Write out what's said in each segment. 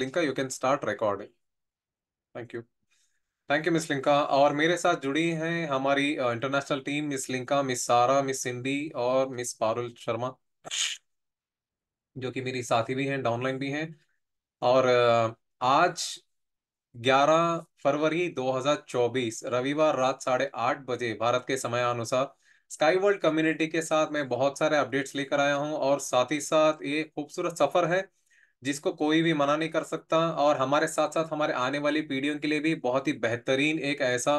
लिंका you can start recording thank you thank you Miss Linka और मेरे साथ जुड़ी हैं हमारी international team Miss Linka Miss Sara Miss Cindy और मिस पारुल शर्मा जो कि मेरी साथी भी हैं डाउनलाइन भी हैं और आज 11 फरवरी 2024 रविवार रात साढ़े आठ बजे भारत के समय अनुसार स्काई वर्ल्ड कम्युनिटी के साथ मैं बहुत सारे अपडेट्स लेकर आया हूं और साथ ही साथ ये खूबसूरत सफर है जिसको कोई भी मना नहीं कर सकता और हमारे साथ साथ हमारे आने वाली पीढ़ियों के लिए भी बहुत ही बेहतरीन एक ऐसा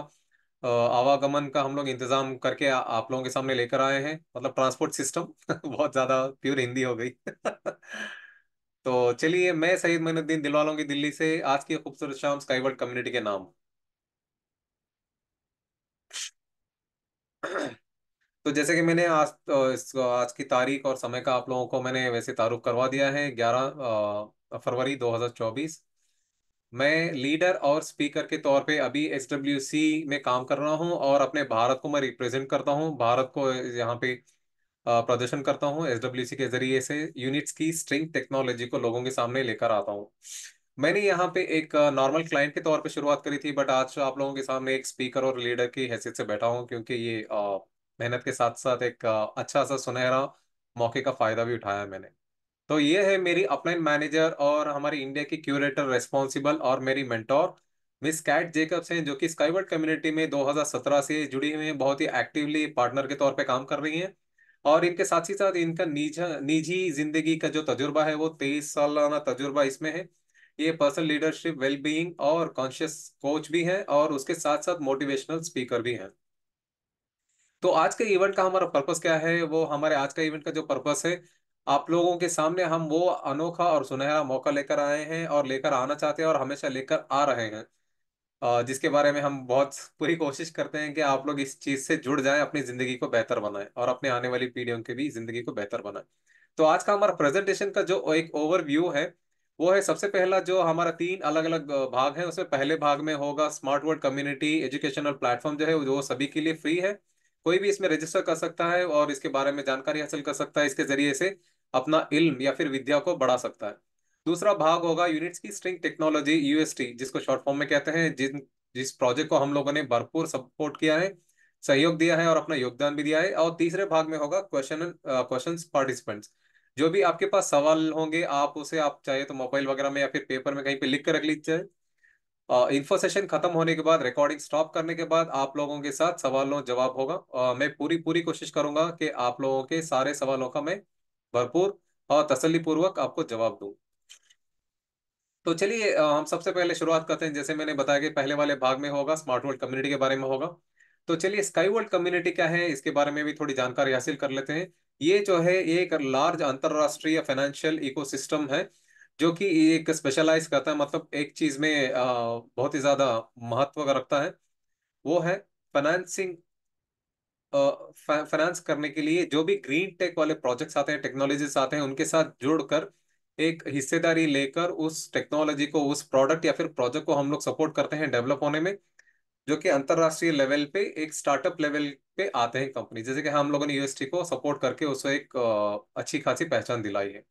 आवागमन का हम लोग इंतजाम करके आ, आप लोगों के सामने लेकर आए हैं मतलब ट्रांसपोर्ट सिस्टम बहुत ज्यादा प्योर हिंदी हो गई तो चलिए मैं सईद मैनुद्दीन दिलवालों की दिल्ली से आज की खूबसूरत शाम वर्ल्ड कम्युनिटी के नाम तो जैसे कि मैंने आज आज की तारीख और समय का आप लोगों को मैंने वैसे तारुफ करवा दिया है ग्यारह फरवरी 2024 मैं लीडर और स्पीकर के तौर पे अभी एस में काम कर रहा हूँ और अपने भारत को मैं रिप्रेजेंट करता हूँ भारत को यहाँ पे प्रदर्शन करता हूँ एस के जरिए से यूनिट्स की स्ट्रिंग टेक्नोलॉजी को लोगों के सामने लेकर आता हूँ मैंने यहाँ पे एक नॉर्मल क्लाइंट के तौर पे शुरुआत करी थी बट आज आप लोगों के सामने एक स्पीकर और लीडर की हैसियत से बैठा हूँ क्योंकि ये मेहनत के साथ साथ एक अच्छा सा सुनहरा मौके का फायदा भी उठाया मैंने तो ये है मेरी अपलाइन मैनेजर और हमारे इंडिया की क्यूरेटर रेस्पॉन्सिबल और मेरी मेंटोर मिस कैट जेकब हैं जो कि स्काईवर्ड कम्युनिटी में 2017 से जुड़ी हुई हैं बहुत ही एक्टिवली पार्टनर के तौर पे काम कर रही हैं और इनके साथ ही साथ इनका निजी जिंदगी का जो तजुर्बा है वो तेईस सालाना तजुर्बा इसमें है ये पर्सनल लीडरशिप वेलबींग और कॉन्शियस कोच भी हैं और उसके साथ साथ मोटिवेशनल स्पीकर भी हैं तो आज के इवेंट का हमारा पर्पस क्या है वो हमारे आज का इवेंट का जो पर्पस है आप लोगों के सामने हम वो अनोखा और सुनहरा मौका लेकर आए हैं और लेकर आना चाहते हैं और हमेशा लेकर आ रहे हैं जिसके बारे में हम बहुत पूरी कोशिश करते हैं कि आप लोग इस चीज से जुड़ जाएं अपनी जिंदगी को बेहतर बनाएं और अपने आने वाली पीढ़ियों की भी जिंदगी को बेहतर बनाएं तो आज का हमारा प्रेजेंटेशन का जो एक ओवरव्यू है वो है सबसे पहला जो हमारा तीन अलग अलग भाग है उसमें पहले भाग में होगा smart word community educational platform जो है वो सभी के लिए फ्री है कोई भी इसमें रजिस्टर कर सकता है और इसके बारे में जानकारी हासिल कर सकता है इसके जरिए से अपना इल्म या फिर विद्या को बढ़ा सकता है दूसरा भाग होगा यूनिट्स की स्ट्रिंग टेक्नोलॉजी यूएसटी जिसको शॉर्ट फॉर्म में कहते हैं जिन जिस प्रोजेक्ट को हम लोगों ने भरपूर सपोर्ट किया है सहयोग दिया है और अपना योगदान भी दिया है और तीसरे भाग में होगा क्वेश्चन क्वेश्चन पार्टिसिपेंट्स जो भी आपके पास सवाल होंगे आप उसे आप चाहे तो मोबाइल वगैरह में या फिर पेपर में कहीं पे लिख कर रख लीजिए इन्फो सेशन खत्म होने के बाद रिकॉर्डिंग स्टॉप करने के बाद आप लोगों के साथ सवालों जवाब होगा आ, मैं पूरी पूरी कोशिश करूंगा कि आप लोगों के सारे सवालों का मैं भरपूर और तसलीपूर्वक आपको जवाब दू तो चलिए हम सबसे पहले शुरुआत करते हैं जैसे मैंने बताया कि पहले वाले भाग में होगा स्मार्ट वर्ल्ड कम्युनिटी के बारे में होगा तो चलिए स्काई वर्ल्ड कम्युनिटी क्या है इसके बारे में भी थोड़ी जानकारी हासिल कर लेते हैं ये जो है एक लार्ज अंतरराष्ट्रीय फाइनेंशियल इकोसिस्टम है जो कि एक स्पेशलाइज करता है मतलब एक चीज में बहुत ही ज्यादा महत्व रखता है वो है फाइनेंसिंग फाइनेंस करने के लिए जो भी ग्रीन टेक वाले प्रोजेक्ट्स आते हैं टेक्नोलॉजीज आते हैं उनके साथ जुड़कर एक हिस्सेदारी लेकर उस टेक्नोलॉजी को उस प्रोडक्ट या फिर प्रोजेक्ट को हम लोग सपोर्ट करते हैं डेवलप होने में जो कि अंतरराष्ट्रीय लेवल पे एक स्टार्टअप लेवल पे आते हैं कंपनी जैसे कि हम लोगों ने यूएसटी को सपोर्ट करके उसको एक अच्छी खासी पहचान दिलाई है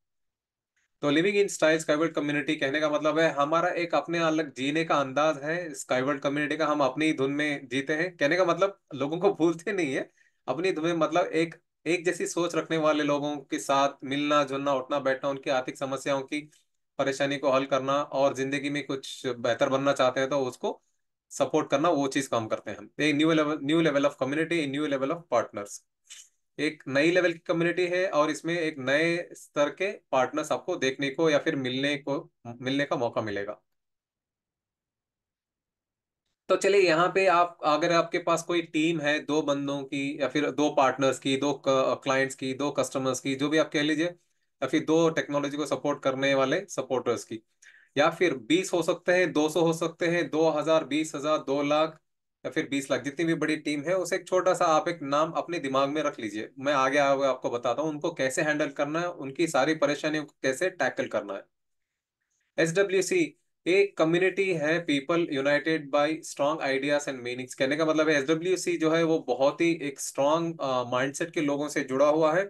तो living in style skyward community कहने का मतलब है हमारा एक अपने अलग जीने का अंदाज है स्काईवर्ड कम्युनिटी का हम अपनी धुन में जीते हैं कहने का मतलब लोगों को भूलते नहीं है अपनी धुन में मतलब एक एक जैसी सोच रखने वाले लोगों के साथ मिलना जुलना उठना बैठना उनकी आर्थिक समस्याओं की परेशानी को हल करना और जिंदगी में कुछ बेहतर बनना चाहते हैं तो उसको सपोर्ट करना वो चीज काम करते हैं हम new level new level of community new level of partners एक नई लेवल की कम्युनिटी है और इसमें एक नए स्तर के पार्टनर्स आपको देखने को या फिर मिलने को मिलने का मौका मिलेगा तो चलिए यहाँ पे आप अगर आपके पास कोई टीम है दो बंदों की या फिर दो पार्टनर्स की दो क्लाइंट्स की दो कस्टमर्स की जो भी आप कह लीजिए या फिर दो टेक्नोलॉजी को सपोर्ट करने वाले सपोर्टर्स की या फिर बीस हो सकते हैं दो सौ हो सकते हैं दो हजार बीस हजार दो लाख या फिर बीस लाख जितनी भी बड़ी टीम है उसे एक छोटा सा आप एक नाम अपने दिमाग में रख लीजिए मैं आगे आगे आपको बताता हूँ उनको कैसे हैंडल करना है उनकी सारी परेशानियों को कैसे टैकल करना है एस डब्ल्यू सी एक कम्युनिटी है people united by strong ideas and meanings कहने का मतलब है एस सी जो है वो बहुत ही एक स्ट्रांग माइंडसेट के लोगों से जुड़ा हुआ है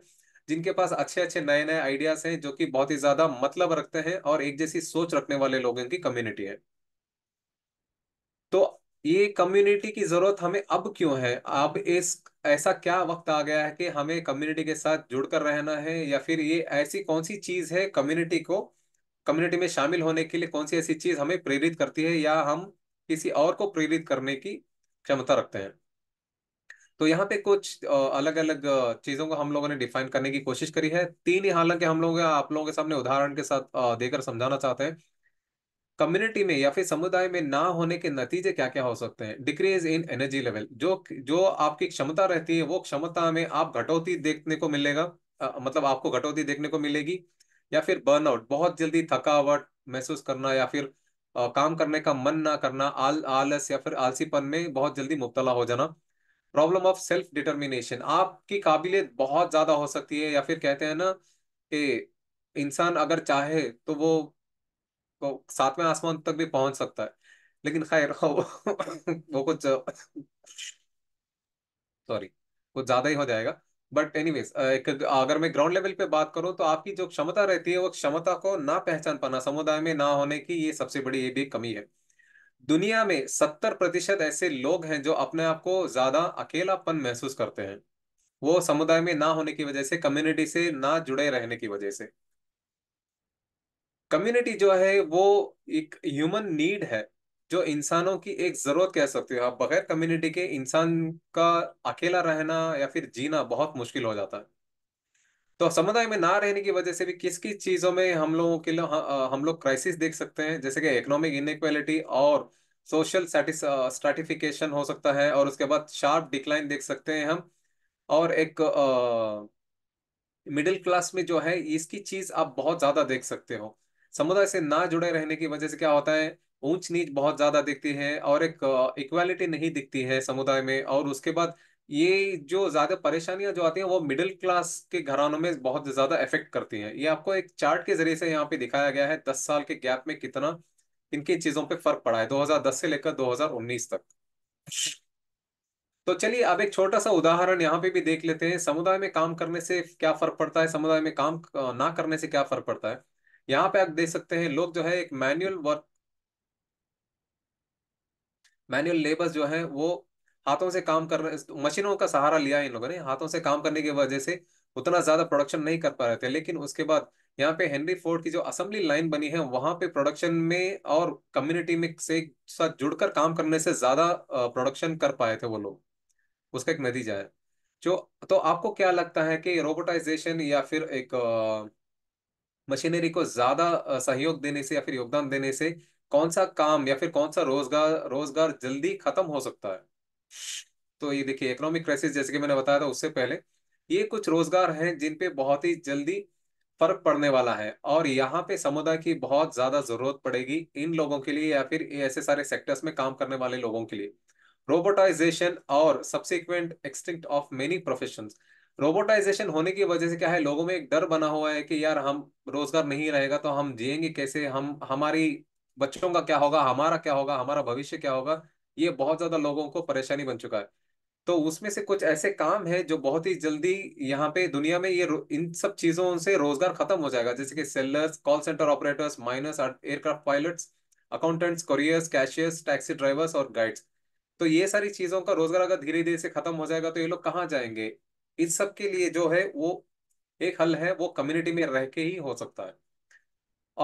जिनके पास अच्छे अच्छे नए नए आइडियाज हैं जो कि बहुत ही ज्यादा मतलब रखते हैं और एक जैसी सोच रखने वाले लोगों की कम्युनिटी है तो ये कम्युनिटी की जरूरत हमें अब क्यों है अब इस ऐसा क्या वक्त आ गया है कि हमें कम्युनिटी के साथ जुड़कर रहना है या फिर ये ऐसी कौन सी चीज है कम्युनिटी को कम्युनिटी में शामिल होने के लिए कौन सी ऐसी चीज हमें प्रेरित करती है या हम किसी और को प्रेरित करने की क्षमता रखते हैं तो यहाँ पे कुछ अलग अलग चीजों को हम लोगों ने डिफाइन करने की कोशिश करी है तीन ही हालांकि हम लोग आप लोगों के सामने उदाहरण के साथ देकर समझाना चाहते हैं कम्युनिटी में या फिर समुदाय में ना होने के नतीजे क्या क्या हो सकते हैं डिक्रीज इन एनर्जी लेवल जो जो आपकी क्षमता रहती है वो क्षमता में आप घटौती देखने को मिलेगा आ, मतलब आपको घटौती देखने को मिलेगी या फिर बर्नआउट बहुत जल्दी थकावट महसूस करना या फिर आ, काम करने का मन ना करना आल आलस या फिर आलसीपन में बहुत जल्दी मुबतला हो जाना प्रॉब्लम ऑफ सेल्फ डिटर्मिनेशन आपकी काबिलियत बहुत ज्यादा हो सकती है या फिर कहते हैं ना कि इंसान अगर चाहे तो वो को सातवें आसमान तक भी पहुंच सकता है लेकिन खैर वो कुछ सॉरी कुछ ज्यादा ही हो जाएगा बट एनीवेज एक अगर मैं ग्राउंड लेवल पे बात करूं तो आपकी जो क्षमता रहती है वो क्षमता को ना पहचान पाना समुदाय में ना होने की ये सबसे बड़ी ये भी कमी है दुनिया में सत्तर प्रतिशत ऐसे लोग हैं जो अपने आप को ज्यादा अकेलापन महसूस करते हैं वो समुदाय में ना होने की वजह से कम्युनिटी से ना जुड़े रहने की वजह से कम्युनिटी जो है वो एक ह्यूमन नीड है जो इंसानों की एक जरूरत कह सकते हो आप बगैर कम्युनिटी के इंसान का अकेला रहना या फिर जीना बहुत मुश्किल हो जाता है तो समुदाय में ना रहने की वजह से भी किस किस चीजों में हम लोगों के लिए हाँ, हम लोग क्राइसिस देख सकते हैं जैसे कि इकोनॉमिक इनक्वालिटी और सोशल स्ट्रेटिफिकेशन हो सकता है और उसके बाद शार्प डिक्लाइन देख सकते हैं हम और एक मिडिल क्लास में जो है इसकी चीज आप बहुत ज्यादा देख सकते हो समुदाय से ना जुड़े रहने की वजह से क्या होता है ऊंच नीच बहुत ज्यादा दिखती है और एक इक्वालिटी नहीं दिखती है समुदाय में और उसके बाद ये जो ज्यादा परेशानियां जो आती हैं वो मिडिल क्लास के घरानों में बहुत ज्यादा इफेक्ट करती हैं ये आपको एक चार्ट के जरिए से यहाँ पे दिखाया गया है दस साल के गैप में कितना इनकी चीजों पे फर्क पड़ा है 2010 से लेकर 2019 तक तो चलिए अब एक छोटा सा उदाहरण यहाँ पे भी देख लेते हैं समुदाय में काम करने से क्या फर्क पड़ता है समुदाय में काम ना करने से क्या फर्क पड़ता है यहाँ पे आप देख सकते हैं लोग जो है एक मैनुअल वर्क मैनुअल लेबर जो है वो हाथों से काम कर रहे मशीनों का सहारा लिया इन लोगों ने हाथों से काम करने की वजह से उतना ज्यादा प्रोडक्शन नहीं कर पा रहे थे लेकिन उसके बाद यहाँ पे हेनरी फोर्ड की जो असेंबली लाइन बनी है वहां पे प्रोडक्शन में और कम्युनिटी में से साथ जुड़कर काम करने से ज्यादा प्रोडक्शन कर पाए थे वो लोग उसका एक नतीजा है जो तो आपको क्या लगता है कि रोबोटाइजेशन या फिर एक मशीनरी को ज्यादा सहयोग देने से या फिर योगदान देने से कौन सा काम या फिर कौन सा रोजगार रोजगार जल्दी खत्म हो सकता है तो ये देखिए इकोनॉमिक क्राइसिस जैसे कि मैंने बताया था उससे पहले ये कुछ रोजगार हैं जिन पे बहुत ही जल्दी फर्क पड़ने वाला है और यहाँ पे समुदाय की बहुत ज्यादा जरूरत पड़ेगी इन लोगों के लिए या फिर ऐसे सारे सेक्टर्स में काम करने वाले लोगों के लिए रोबोटाइजेशन और subsequent extinct of many profession robotization होने की वजह से क्या है लोगों में एक डर बना हुआ है कि यार हम रोजगार नहीं रहेगा तो हम जिएंगे कैसे हम हमारी बच्चों का क्या होगा हमारा क्या होगा हमारा भविष्य क्या होगा ये बहुत ज्यादा लोगों को परेशानी बन चुका है तो उसमें से कुछ ऐसे काम है जो बहुत ही जल्दी यहाँ पे दुनिया में ये इन सब चीजों से रोजगार खत्म हो जाएगा जैसे कि sellers call centre operators miners aircraft pilots accountants couriers cashiers taxi drivers और गाइड्स तो ये सारी चीजों का रोजगार अगर धीरे धीरे से खत्म हो जाएगा तो ये लोग कहाँ जाएंगे इस सब के लिए जो है वो एक हल है वो कम्युनिटी में रह के ही हो सकता है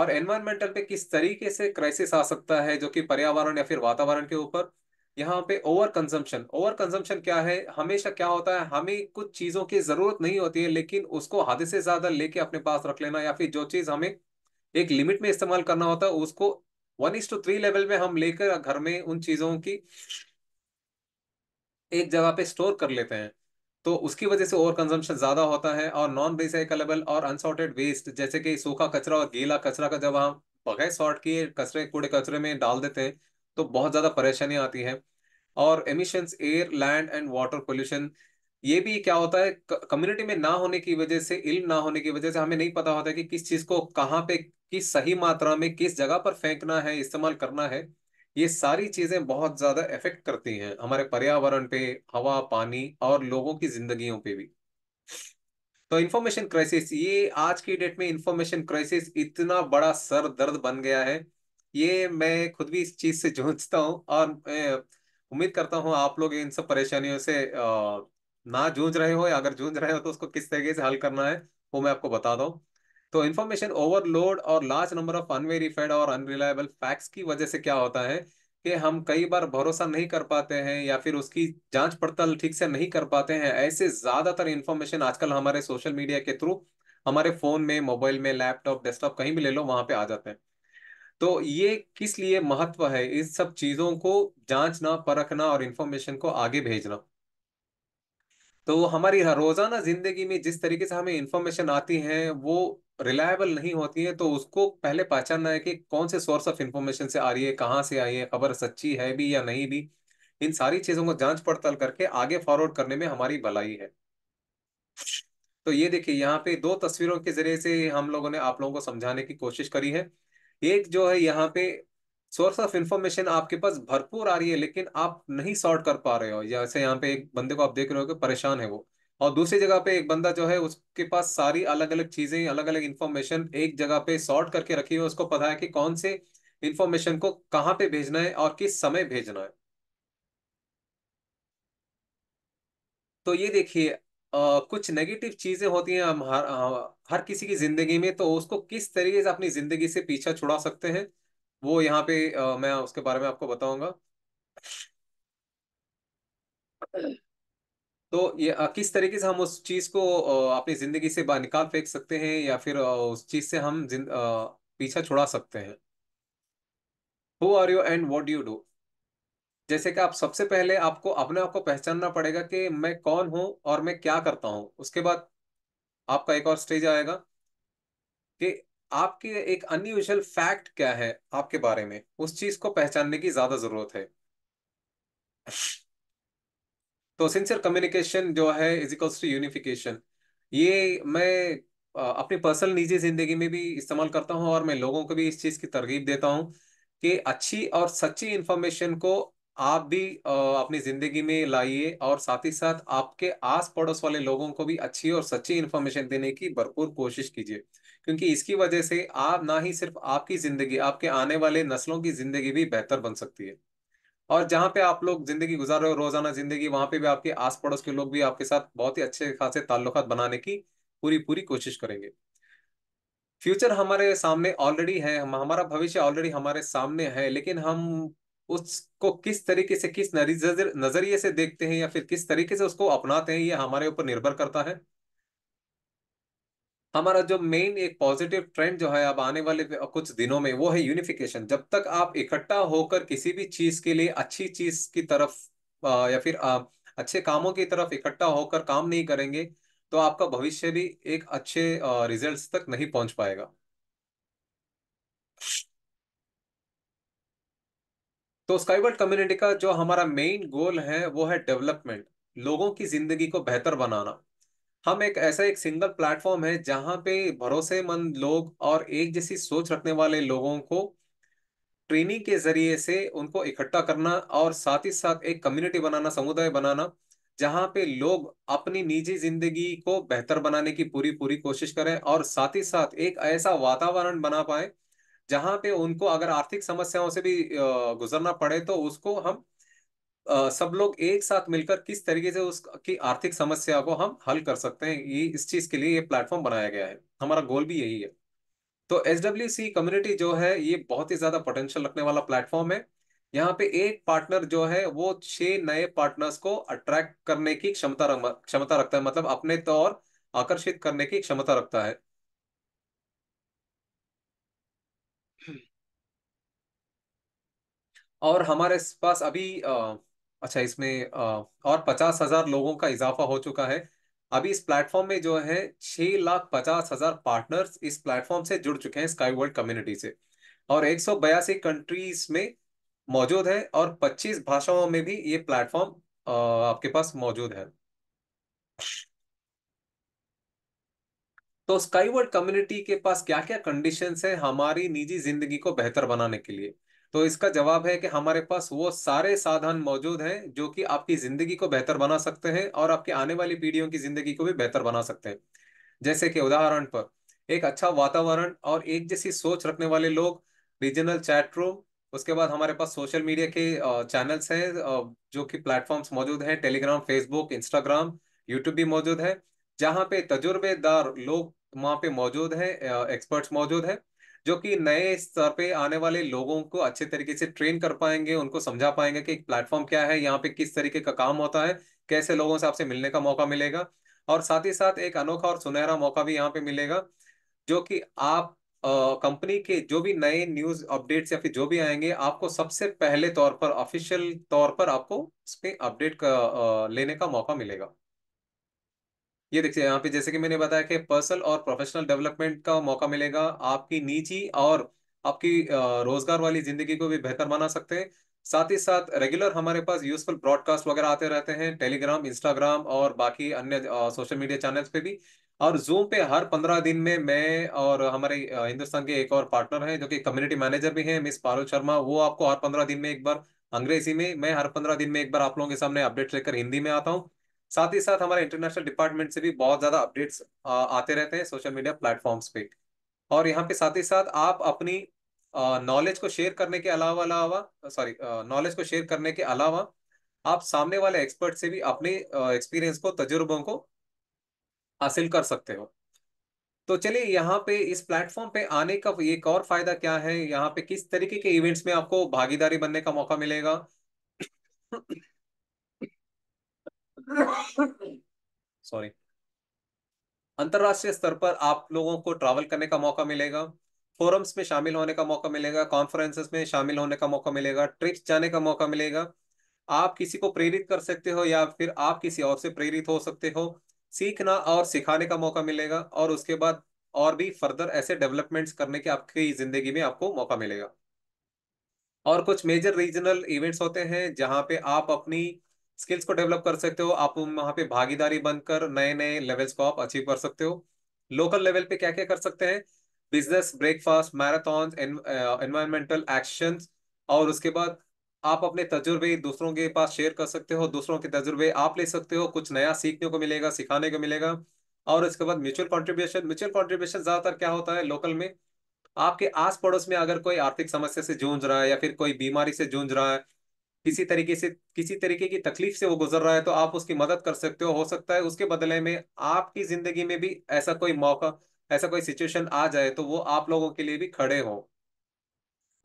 और एनवायरमेंटल पे किस तरीके से क्राइसिस आ सकता है जो कि पर्यावरण या फिर वातावरण के ऊपर यहाँ पे ओवर कंजम्पशन ओवर कंजम्पशन क्या है हमेशा क्या होता है हमें कुछ चीजों की जरूरत नहीं होती है लेकिन उसको हद से ज्यादा लेके अपने पास रख लेना या फिर जो चीज हमें एक लिमिट में इस्तेमाल करना होता है उसको one is two three level में हम लेकर घर में उन चीजों की एक जगह पे स्टोर कर लेते हैं तो उसकी वजह से ओवर कंजम्पशन ज्यादा होता है और नॉन रिसाइकलेबल और अनसॉर्टेड वेस्ट जैसे कि सूखा कचरा और गीला कचरा का जब हम बगैर सॉर्ट किए कचरे कूड़े कचरे में डाल देते हैं तो बहुत ज्यादा परेशानी आती है और emissions air land and water pollution ये भी क्या होता है कम्युनिटी में ना होने की वजह से इल्म ना होने की वजह से हमें नहीं पता होता है कि किस चीज को कहाँ पे किस सही मात्रा में किस जगह पर फेंकना है इस्तेमाल करना है ये सारी चीजें बहुत ज्यादा इफेक्ट करती हैं हमारे पर्यावरण पे हवा पानी और लोगों की जिंदगियों पे भी तो इन्फॉर्मेशन क्राइसिस ये आज की डेट में इन्फॉर्मेशन क्राइसिस इतना बड़ा सर दर्द बन गया है ये मैं खुद भी इस चीज से जूझता हूँ और उम्मीद करता हूँ आप लोग इन सब परेशानियों से ना जूझ रहे हो या अगर जूझ रहे हो तो उसको किस तरीके से हल करना है वो मैं आपको बता दूँ तो इन्फॉर्मेशन ओवरलोड और लार्ज नंबर ऑफ अनवेरीफाइड और अनरिलायबल फैक्ट्स की वजह से क्या होता है कि हम कई बार भरोसा नहीं कर पाते हैं या फिर उसकी जांच पड़ताल ठीक से नहीं कर पाते हैं ऐसे ज्यादातर इन्फॉर्मेशन आजकल हमारे सोशल मीडिया के थ्रू हमारे फोन में मोबाइल में लैपटॉप डेस्कटॉप कहीं भी ले लो वहां पे आ जाते हैं तो ये किस लिए महत्व है इन सब चीजों को जांचना परखना और इन्फॉर्मेशन को आगे भेजना तो हमारी रोजाना जिंदगी में जिस तरीके से हमें इन्फॉर्मेशन आती है वो रिलायबल नहीं होती है तो उसको पहले पहचानना है कि कौन से सोर्स ऑफ इंफॉर्मेशन से आ रही है कहाँ से आई है खबर सच्ची है भी या नहीं भी इन सारी चीजों को जांच पड़ताल करके आगे फॉरवर्ड करने में हमारी भलाई है तो ये देखिए यहाँ पे दो तस्वीरों के जरिए से हम लोगों ने आप लोगों को समझाने की कोशिश करी है एक जो है यहाँ पे सोर्स ऑफ इंफॉर्मेशन आपके पास भरपूर आ रही है लेकिन आप नहीं सॉर्ट कर पा रहे हो जैसे यहाँ पे एक बंदे को आप देख रहे हो कि परेशान है वो और दूसरी जगह पे एक बंदा जो है उसके पास सारी अलग अलग चीजें अलग अलग इंफॉर्मेशन एक जगह पे सॉर्ट करके रखी है उसको पता है कि कौन से इन्फॉर्मेशन को कहाँ पे भेजना है और किस समय भेजना है तो ये देखिए कुछ नेगेटिव चीजें होती हैं हम हर आ, हर किसी की जिंदगी में तो उसको किस तरीके से अपनी जिंदगी से पीछा छुड़ा सकते हैं वो यहाँ पे आ, मैं उसके बारे में आपको बताऊंगा तो ये किस तरीके से हम उस चीज को अपनी जिंदगी से बाहर निकाल फेंक सकते हैं या फिर उस चीज से हम पीछा छुड़ा सकते हैं who are you and what you do जैसे कि आप सबसे पहले आपको अपने आप को पहचानना पड़ेगा कि मैं कौन हूं और मैं क्या करता हूं उसके बाद आपका एक और स्टेज आएगा कि आपके एक अनयूजल फैक्ट क्या है आपके बारे में उस चीज को पहचानने की ज्यादा जरूरत है तो सिंसियर कम्युनिकेशन जो है इज इक्वल्स टू यूनिफिकेशन ये मैं अपनी पर्सनल निजी जिंदगी में भी इस्तेमाल करता हूँ और मैं लोगों को भी इस चीज़ की तरगीब देता हूँ कि अच्छी और सच्ची इन्फॉर्मेशन को आप भी अपनी ज़िंदगी में लाइए और साथ ही साथ आपके आस पड़ोस वाले लोगों को भी अच्छी और सच्ची इन्फॉर्मेशन देने की भरपूर कोशिश कीजिए क्योंकि इसकी वजह से आप ना ही सिर्फ आपकी ज़िंदगी आपके आने वाले नस्लों की ज़िंदगी भी बेहतर बन सकती है और जहाँ पे आप लोग जिंदगी गुजार रहे हो रोजाना जिंदगी वहां पे भी आपके आस पड़ोस के लोग भी आपके साथ बहुत ही अच्छे खासे ताल्लुक बनाने की पूरी पूरी कोशिश करेंगे फ्यूचर हमारे सामने ऑलरेडी है हम हमारा भविष्य ऑलरेडी हमारे सामने है लेकिन हम उसको किस तरीके से किस नजरिए से देखते हैं या फिर किस तरीके से उसको अपनाते हैं ये हमारे ऊपर निर्भर करता है हमारा जो मेन एक पॉजिटिव ट्रेंड जो है अब आने वाले कुछ दिनों में वो है यूनिफिकेशन जब तक आप इकट्ठा होकर किसी भी चीज के लिए अच्छी चीज की तरफ या फिर अच्छे कामों की तरफ इकट्ठा होकर काम नहीं करेंगे तो आपका भविष्य भी एक अच्छे रिजल्ट्स तक नहीं पहुंच पाएगा तो स्काईवर्ड कम्युनिटी का जो हमारा मेन गोल है वो है डेवलपमेंट लोगों की जिंदगी को बेहतर बनाना हम एक ऐसा एक सिंगल प्लेटफॉर्म है जहां पे भरोसेमंद लोग और एक जैसी सोच रखने वाले लोगों को ट्रेनिंग के जरिए से उनको इकट्ठा करना और साथ ही साथ एक कम्युनिटी बनाना समुदाय बनाना जहां पे लोग अपनी निजी जिंदगी को बेहतर बनाने की पूरी पूरी कोशिश करें और साथ ही साथ एक ऐसा वातावरण बना पाए जहां पे उनको अगर आर्थिक समस्याओं से भी गुजरना पड़े तो उसको हम सब लोग एक साथ मिलकर किस तरीके से उसकी आर्थिक समस्या को हम हल कर सकते हैं ये इस चीज के लिए ये प्लेटफॉर्म बनाया गया है हमारा गोल भी यही है तो एच डब्ल्यू सी कम्युनिटी जो है ये बहुत ही ज्यादा पोटेंशियल रखने वाला प्लेटफॉर्म है यहाँ पे एक पार्टनर जो है वो छह नए पार्टनर्स को अट्रैक्ट करने की क्षमता क्षमता रखता है मतलब अपने तौर आकर्षित करने की क्षमता रखता है हम्म। और हमारे पास अभी आ, अच्छा इसमें और पचास हजार लोगों का इजाफा हो चुका है अभी इस प्लेटफॉर्म में जो है छह लाख पचास हजार पार्टनर्स इस प्लेटफॉर्म से जुड़ चुके हैं स्काई वर्ल्ड कम्युनिटी से और एक सौ बयासी कंट्रीज में मौजूद है और पच्चीस भाषाओं में भी ये प्लेटफॉर्म आपके पास मौजूद है तो स्काई वर्ल्ड कम्युनिटी के पास क्या क्या कंडीशंस है हमारी निजी जिंदगी को बेहतर बनाने के लिए तो इसका जवाब है कि हमारे पास वो सारे साधन मौजूद हैं जो कि आपकी जिंदगी को बेहतर बना सकते हैं और आपके आने वाली पीढ़ियों की जिंदगी को भी बेहतर बना सकते हैं जैसे कि उदाहरण पर एक अच्छा वातावरण और एक जैसी सोच रखने वाले लोग रीजनल चैट रूम उसके बाद हमारे पास सोशल मीडिया के चैनल्स हैं जो कि प्लेटफॉर्म्स मौजूद हैं टेलीग्राम फेसबुक इंस्टाग्राम यूट्यूब भी मौजूद है जहाँ पे तजुर्बेदार लोग वहाँ पे मौजूद हैं एक्सपर्ट्स मौजूद हैं जो कि नए स्तर पे आने वाले लोगों को अच्छे तरीके से ट्रेन कर पाएंगे उनको समझा पाएंगे कि एक प्लेटफॉर्म क्या है यहाँ पे किस तरीके का काम होता है कैसे लोगों से आपसे मिलने का मौका मिलेगा और साथ ही साथ एक अनोखा और सुनहरा मौका भी यहाँ पे मिलेगा जो कि आप कंपनी के जो भी नए न्यूज अपडेट्स या फिर जो भी आएंगे आपको सबसे पहले तौर पर ऑफिशियल तौर पर आपको इस पर अपडेट लेने का मौका मिलेगा ये देखिए यहाँ पे जैसे कि मैंने बताया कि पर्सनल और प्रोफेशनल डेवलपमेंट का मौका मिलेगा आपकी निजी और आपकी रोजगार वाली जिंदगी को भी बेहतर बना सकते हैं साथ ही साथ रेगुलर हमारे पास यूजफुल ब्रॉडकास्ट वगैरह आते रहते हैं टेलीग्राम इंस्टाग्राम और बाकी अन्य सोशल मीडिया चैनल्स पे भी और जूम पे हर पंद्रह दिन में मैं और हमारे हिंदुस्तान के एक और पार्टनर हैं जो कि कम्युनिटी मैनेजर भी हैं मिस पारुल शर्मा वो आपको हर पंद्रह दिन में एक बार अंग्रेजी में मैं हर पंद्रह दिन में एक बार आप लोगों के सामने अपडेट लेकर हिंदी में आता हूँ साथ ही साथ हमारे इंटरनेशनल डिपार्टमेंट से भी बहुत ज़्यादा अपडेट्स आते रहते हैं सोशल मीडिया प्लेटफॉर्म्स पे और यहाँ पे साथ ही साथ आप अपनी नॉलेज को शेयर करने के अलावा अलावा सॉरी नॉलेज को शेयर करने के अलावा आप सामने वाले एक्सपर्ट से भी अपने एक्सपीरियंस को तजुर्बों को हासिल कर सकते हो तो चलिए यहाँ पे इस प्लेटफॉर्म पे आने का एक और फायदा क्या है यहाँ पे किस तरीके के इवेंट्स में आपको भागीदारी बनने का मौका मिलेगा सॉरी अंतरराष्ट्रीय स्तर पर आप लोगों को ट्रैवल करने का मौका मिलेगा फोरम्स में शामिल होने का मौका मिलेगा कॉन्फ्रेंसेस में शामिल होने का मौका मिलेगा ट्रिप्स जाने का मौका मिलेगा आप किसी को प्रेरित कर सकते हो या फिर आप किसी और से प्रेरित हो सकते हो सीखना और सिखाने का मौका मिलेगा और उसके बाद और भी फर्दर ऐसे डेवलपमेंट्स करने के आपकी जिंदगी में आपको मौका मिलेगा और कुछ मेजर रीजनल इवेंट्स होते हैं जहां पे आप अपनी स्किल्स को डेवलप कर सकते हो आप वहां पे भागीदारी बनकर नए नए लेवल्स को आप अचीव कर सकते हो लोकल लेवल पे क्या क्या कर सकते हैं business breakfast marathon environmental action और उसके बाद आप अपने तजुर्बे दूसरों के पास शेयर कर सकते हो दूसरों के तजुर्बे आप ले सकते हो कुछ नया सीखने को मिलेगा सिखाने को मिलेगा और उसके बाद म्यूचुअल कंट्रीब्यूशन म्यूचुअल कंट्रीब्यूशन ज्यादातर क्या होता है लोकल में आपके आस पड़ोस में अगर कोई आर्थिक समस्या से जूझ रहा है या फिर कोई बीमारी से जूझ रहा है किसी तरीके से किसी तरीके की तकलीफ से वो गुजर रहा है तो आप उसकी मदद कर सकते हो हो सकता है उसके बदले में आपकी जिंदगी में भी ऐसा कोई मौका ऐसा कोई सिचुएशन आ जाए तो वो आप लोगों के लिए भी खड़े हो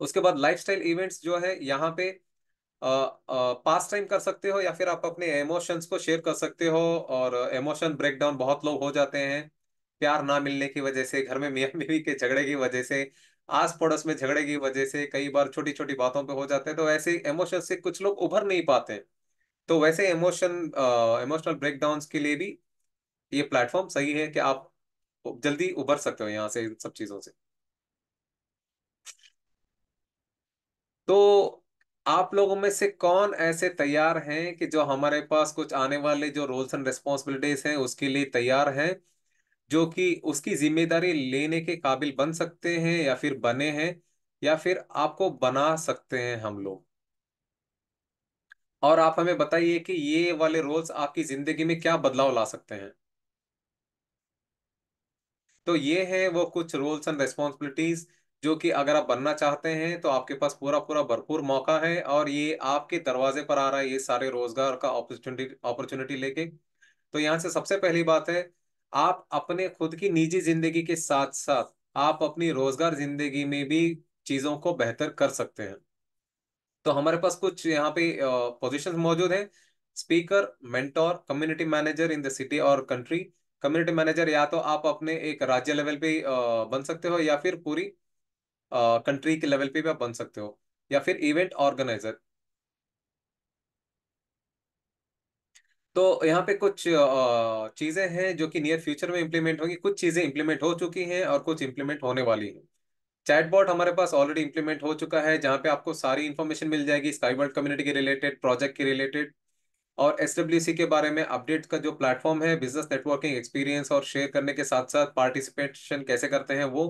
उसके बाद लाइफस्टाइल इवेंट्स जो है यहाँ पे पास टाइम कर सकते हो या फिर आप अपने इमोशंस को शेयर कर सकते हो और इमोशन ब्रेकडाउन बहुत लोग हो जाते हैं प्यार ना मिलने की वजह से घर में मियाँ बीवी के झगड़े की वजह से आस पड़ोस में झगड़े की वजह से कई बार छोटी छोटी बातों पे हो जाते हैं तो ऐसे इमोशन से कुछ लोग उभर नहीं पाते हैं तो वैसे इमोशन इमोशनल ब्रेकडाउन के लिए भी ये प्लेटफॉर्म सही है कि आप जल्दी उभर सकते हो यहाँ से इन सब चीजों से तो आप लोगों में से कौन ऐसे तैयार हैं कि जो हमारे पास कुछ आने वाले जो रोल्स एंड रिस्पॉन्सिबिलिटीज हैं उसके लिए तैयार हैं जो कि उसकी जिम्मेदारी लेने के काबिल बन सकते हैं या फिर बने हैं या फिर आपको बना सकते हैं हम लोग और आप हमें बताइए कि ये वाले रोल्स आपकी जिंदगी में क्या बदलाव ला सकते हैं तो ये है वो कुछ रोल्स एंड रेस्पॉन्सिबिलिटीज जो कि अगर आप बनना चाहते हैं तो आपके पास पूरा पूरा भरपूर मौका है और ये आपके दरवाजे पर आ रहा है ये सारे रोजगार का अपॉर्चुनिटी अपॉर्चुनिटी लेके तो यहाँ से सबसे पहली बात है आप अपने खुद की निजी जिंदगी के साथ साथ आप अपनी रोजगार जिंदगी में भी चीजों को बेहतर कर सकते हैं तो हमारे पास कुछ यहाँ पे पोजिशन मौजूद है speaker mentor community manager in the city और कंट्री कम्युनिटी मैनेजर या तो आप अपने एक राज्य लेवल पे बन सकते हो या फिर पूरी कंट्री के लेवल पे भी आप बन सकते हो या फिर इवेंट ऑर्गेनाइजर तो यहाँ पे कुछ चीज़ें हैं जो कि नियर फ्यूचर में इम्प्लीमेंट होंगी कुछ चीज़ें इम्प्लीमेंट हो चुकी हैं और कुछ इम्प्लीमेंट होने वाली हैं चैटबॉट हमारे पास ऑलरेडी इम्प्लीमेंट हो चुका है जहाँ पे आपको सारी इन्फॉर्मेशन मिल जाएगी वर्ल्ड कम्युनिटी के रिलेटेड प्रोजेक्ट के रिलेटेड और एस के बारे में अपडेट का जो प्लेटफॉर्म है बिजनेस नेटवर्किंग एक्सपीरियंस और शेयर करने के साथ साथ पार्टिसिपेशन कैसे करते हैं वो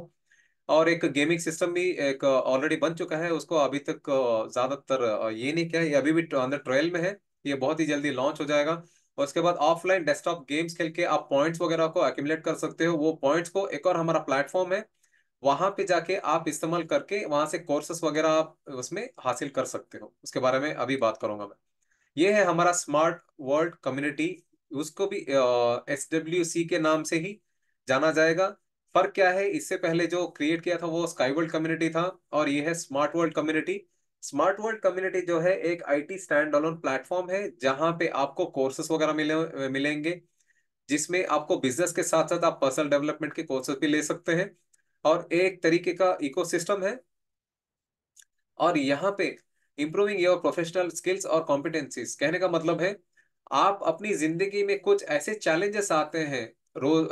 और एक गेमिंग सिस्टम भी एक ऑलरेडी बन चुका है उसको अभी तक ज़्यादातर ये नहीं किया ये अभी भी अंदर ट्रायल में है ये बहुत ही जल्दी लॉन्च हो जाएगा और उसके बाद ऑफलाइन डेस्कटॉप गेम्स खेल के आप पॉइंट्स वगैरह को एक्यूमुलेट कर सकते हो वो पॉइंट्स को एक और हमारा प्लेटफॉर्म है वहां पे जाके आप इस्तेमाल करके वहां से कोर्सेस वगैरह आप उसमें हासिल कर सकते हो उसके बारे में अभी बात करूंगा मैं ये है हमारा स्मार्ट वर्ल्ड कम्युनिटी उसको भी एस डब्ल्यू सी के नाम से ही जाना जाएगा फर्क क्या है इससे पहले जो क्रिएट किया था वो स्काई वर्ल्ड कम्युनिटी था और ये है smart world community smart world community जो है एक आईटी स्टैंड ऑलोन प्लेटफॉर्म है जहां पे आपको कोर्सेस वगैरह मिले मिलेंगे जिसमें आपको बिजनेस के साथ साथ आप पर्सनल डेवलपमेंट के कोर्सेस भी ले सकते हैं और एक तरीके का इकोसिस्टम है और यहाँ पे इम्प्रूविंग योर प्रोफेशनल स्किल्स और कॉम्पिटेंसीज कहने का मतलब है आप अपनी जिंदगी में कुछ ऐसे चैलेंजेस आते हैं रोज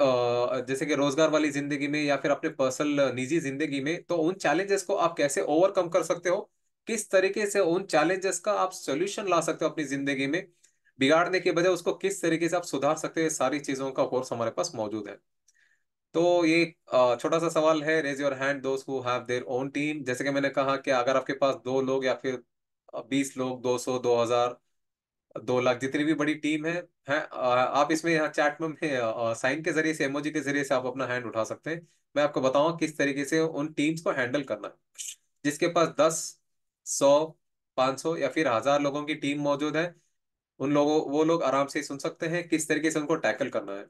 जैसे कि रोजगार वाली जिंदगी में या फिर अपने पर्सनल निजी जिंदगी में तो उन चैलेंजेस को आप कैसे ओवरकम कर सकते हो किस तरीके से उन चैलेंजेस का आप सोल्यूशन ला सकते हो अपनी जिंदगी में बिगाड़ने के बजाय उसको किस तरीके से आप सुधार सकते हो सारी चीजों का कोर्स हमारे पास मौजूद है तो ये छोटा सा सवाल है रेज योर हैंड दोस्त who have their own team जैसे कि मैंने कहा कि अगर आपके पास दो लोग या फिर बीस लोग दो सौ दो हजार दो लाख जितनी भी बड़ी टीम है, है आप इसमें यहाँ चैट में साइन के जरिए से एमओजी के जरिए से आप अपना हैंड उठा सकते हैं मैं आपको बताऊं किस तरीके से उन टीम्स को हैंडल करना है जिसके पास दस सौ पांच सौ या फिर हजार लोगों की टीम मौजूद है उन लोगों वो लोग आराम से सुन सकते हैं किस तरीके से उनको टैकल करना है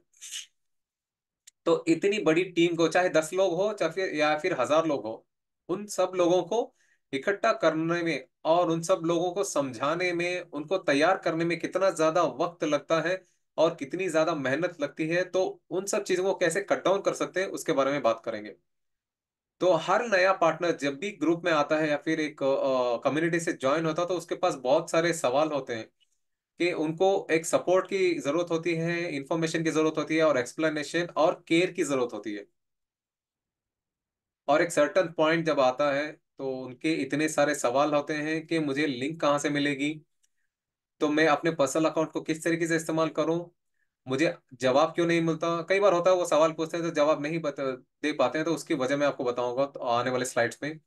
तो इतनी बड़ी टीम को चाहे दस लोग हो चाहे फिर या फिर हजार लोग हो उन सब लोगों को इकट्ठा करने में और उन सब लोगों को समझाने में उनको तैयार करने में कितना ज्यादा वक्त लगता है और कितनी ज्यादा मेहनत लगती है तो उन सब चीजों को कैसे कट डाउन कर सकते हैं उसके बारे में बात करेंगे तो हर नया पार्टनर जब भी ग्रुप में आता है या फिर एक कम्युनिटी से ज्वाइन होता है तो उसके पास बहुत सारे सवाल होते हैं कि उनको एक सपोर्ट की जरूरत होती है इंफॉर्मेशन की जरूरत होती है और एक्सप्लेनेशन और केयर की जरूरत होती है और एक सर्टन पॉइंट जब आता है तो उनके इतने सारे सवाल होते हैं कि मुझे लिंक कहाँ से मिलेगी तो मैं अपने पर्सनल अकाउंट को किस तरीके से इस्तेमाल करूं मुझे जवाब क्यों नहीं मिलता कई बार होता है वो सवाल पूछते हैं तो जवाब नहीं बता दे पाते हैं तो उसकी वजह मैं आपको बताऊंगा तो आने वाले स्लाइड्स में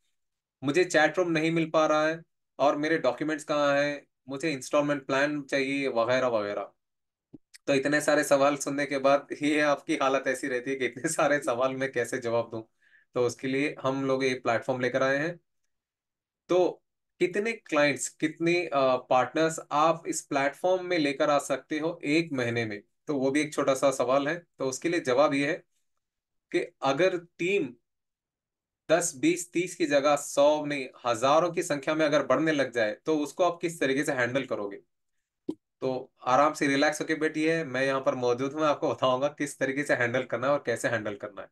मुझे चैट रूम नहीं मिल पा रहा है और मेरे डॉक्यूमेंट्स कहाँ हैं मुझे इंस्टॉलमेंट प्लान चाहिए वगैरह वगैरह तो इतने सारे सवाल सुनने के बाद ये आपकी हालत ऐसी रहती है कि इतने सारे सवाल मैं कैसे जवाब दूँ तो उसके लिए हम लोग ये प्लेटफॉर्म लेकर आए हैं तो कितने क्लाइंट्स कितने पार्टनर्स आप इस प्लेटफॉर्म में लेकर आ सकते हो एक महीने में तो वो भी एक छोटा सा सवाल है तो उसके लिए जवाब ये है कि अगर टीम दस बीस तीस की जगह सौ नहीं हजारों की संख्या में अगर बढ़ने लग जाए तो उसको आप किस तरीके से हैंडल करोगे तो आराम से रिलैक्स होके है मैं यहाँ पर मौजूद हूँ आपको बताऊंगा किस तरीके से हैंडल करना है और कैसे हैंडल करना है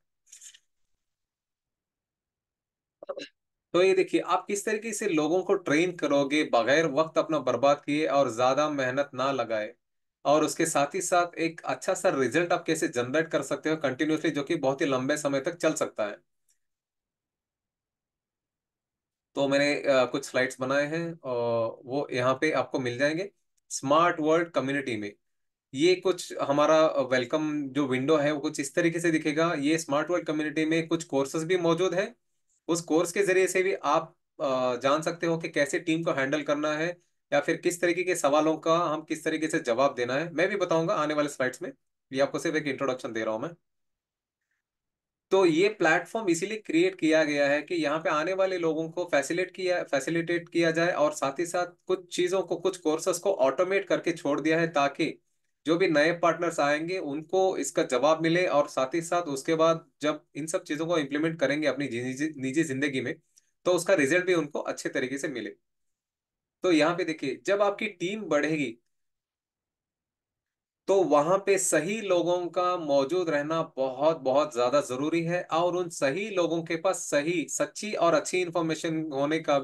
तो ये देखिए आप किस तरीके से लोगों को ट्रेन करोगे बगैर वक्त अपना बर्बाद किए और ज्यादा मेहनत ना लगाए और उसके साथ ही साथ एक अच्छा सा रिजल्ट आप कैसे जनरेट कर सकते हो कंटिन्यूसली जो कि बहुत ही लंबे समय तक चल सकता है तो मैंने कुछ स्लाइड्स बनाए हैं और वो यहाँ पे आपको मिल जाएंगे स्मार्ट वर्ल्ड कम्युनिटी में ये कुछ हमारा वेलकम जो विंडो है वो कुछ इस तरीके से दिखेगा ये स्मार्ट वर्ल्ड कम्युनिटी में कुछ कोर्सेज भी मौजूद है उस कोर्स के जरिए से भी आप जान सकते हो कि कैसे टीम को हैंडल करना है या फिर किस तरीके के सवालों का हम किस तरीके से जवाब देना है मैं भी बताऊंगा आने वाले स्लाइड्स में ये आपको सिर्फ एक इंट्रोडक्शन दे रहा हूं मैं तो ये प्लेटफॉर्म इसीलिए क्रिएट किया गया है कि यहाँ पे आने वाले लोगों को फैसिलेट किया फैसिलिटेट किया जाए और साथ ही साथ कुछ चीज़ों को कुछ कोर्सेस को ऑटोमेट करके छोड़ दिया है ताकि जो भी नए पार्टनर्स आएंगे उनको इसका जवाब मिले और साथ ही साथ उसके बाद जब इन सब चीज़ों को इम्प्लीमेंट करेंगे अपनी निजी जिंदगी में तो उसका रिजल्ट भी उनको अच्छे तरीके से मिले तो यहाँ पे देखिए जब आपकी टीम बढ़ेगी तो वहां पे सही लोगों का मौजूद रहना बहुत बहुत ज्यादा जरूरी है और उन सही लोगों के पास सही सच्ची और अच्छी इंफॉर्मेशन होने का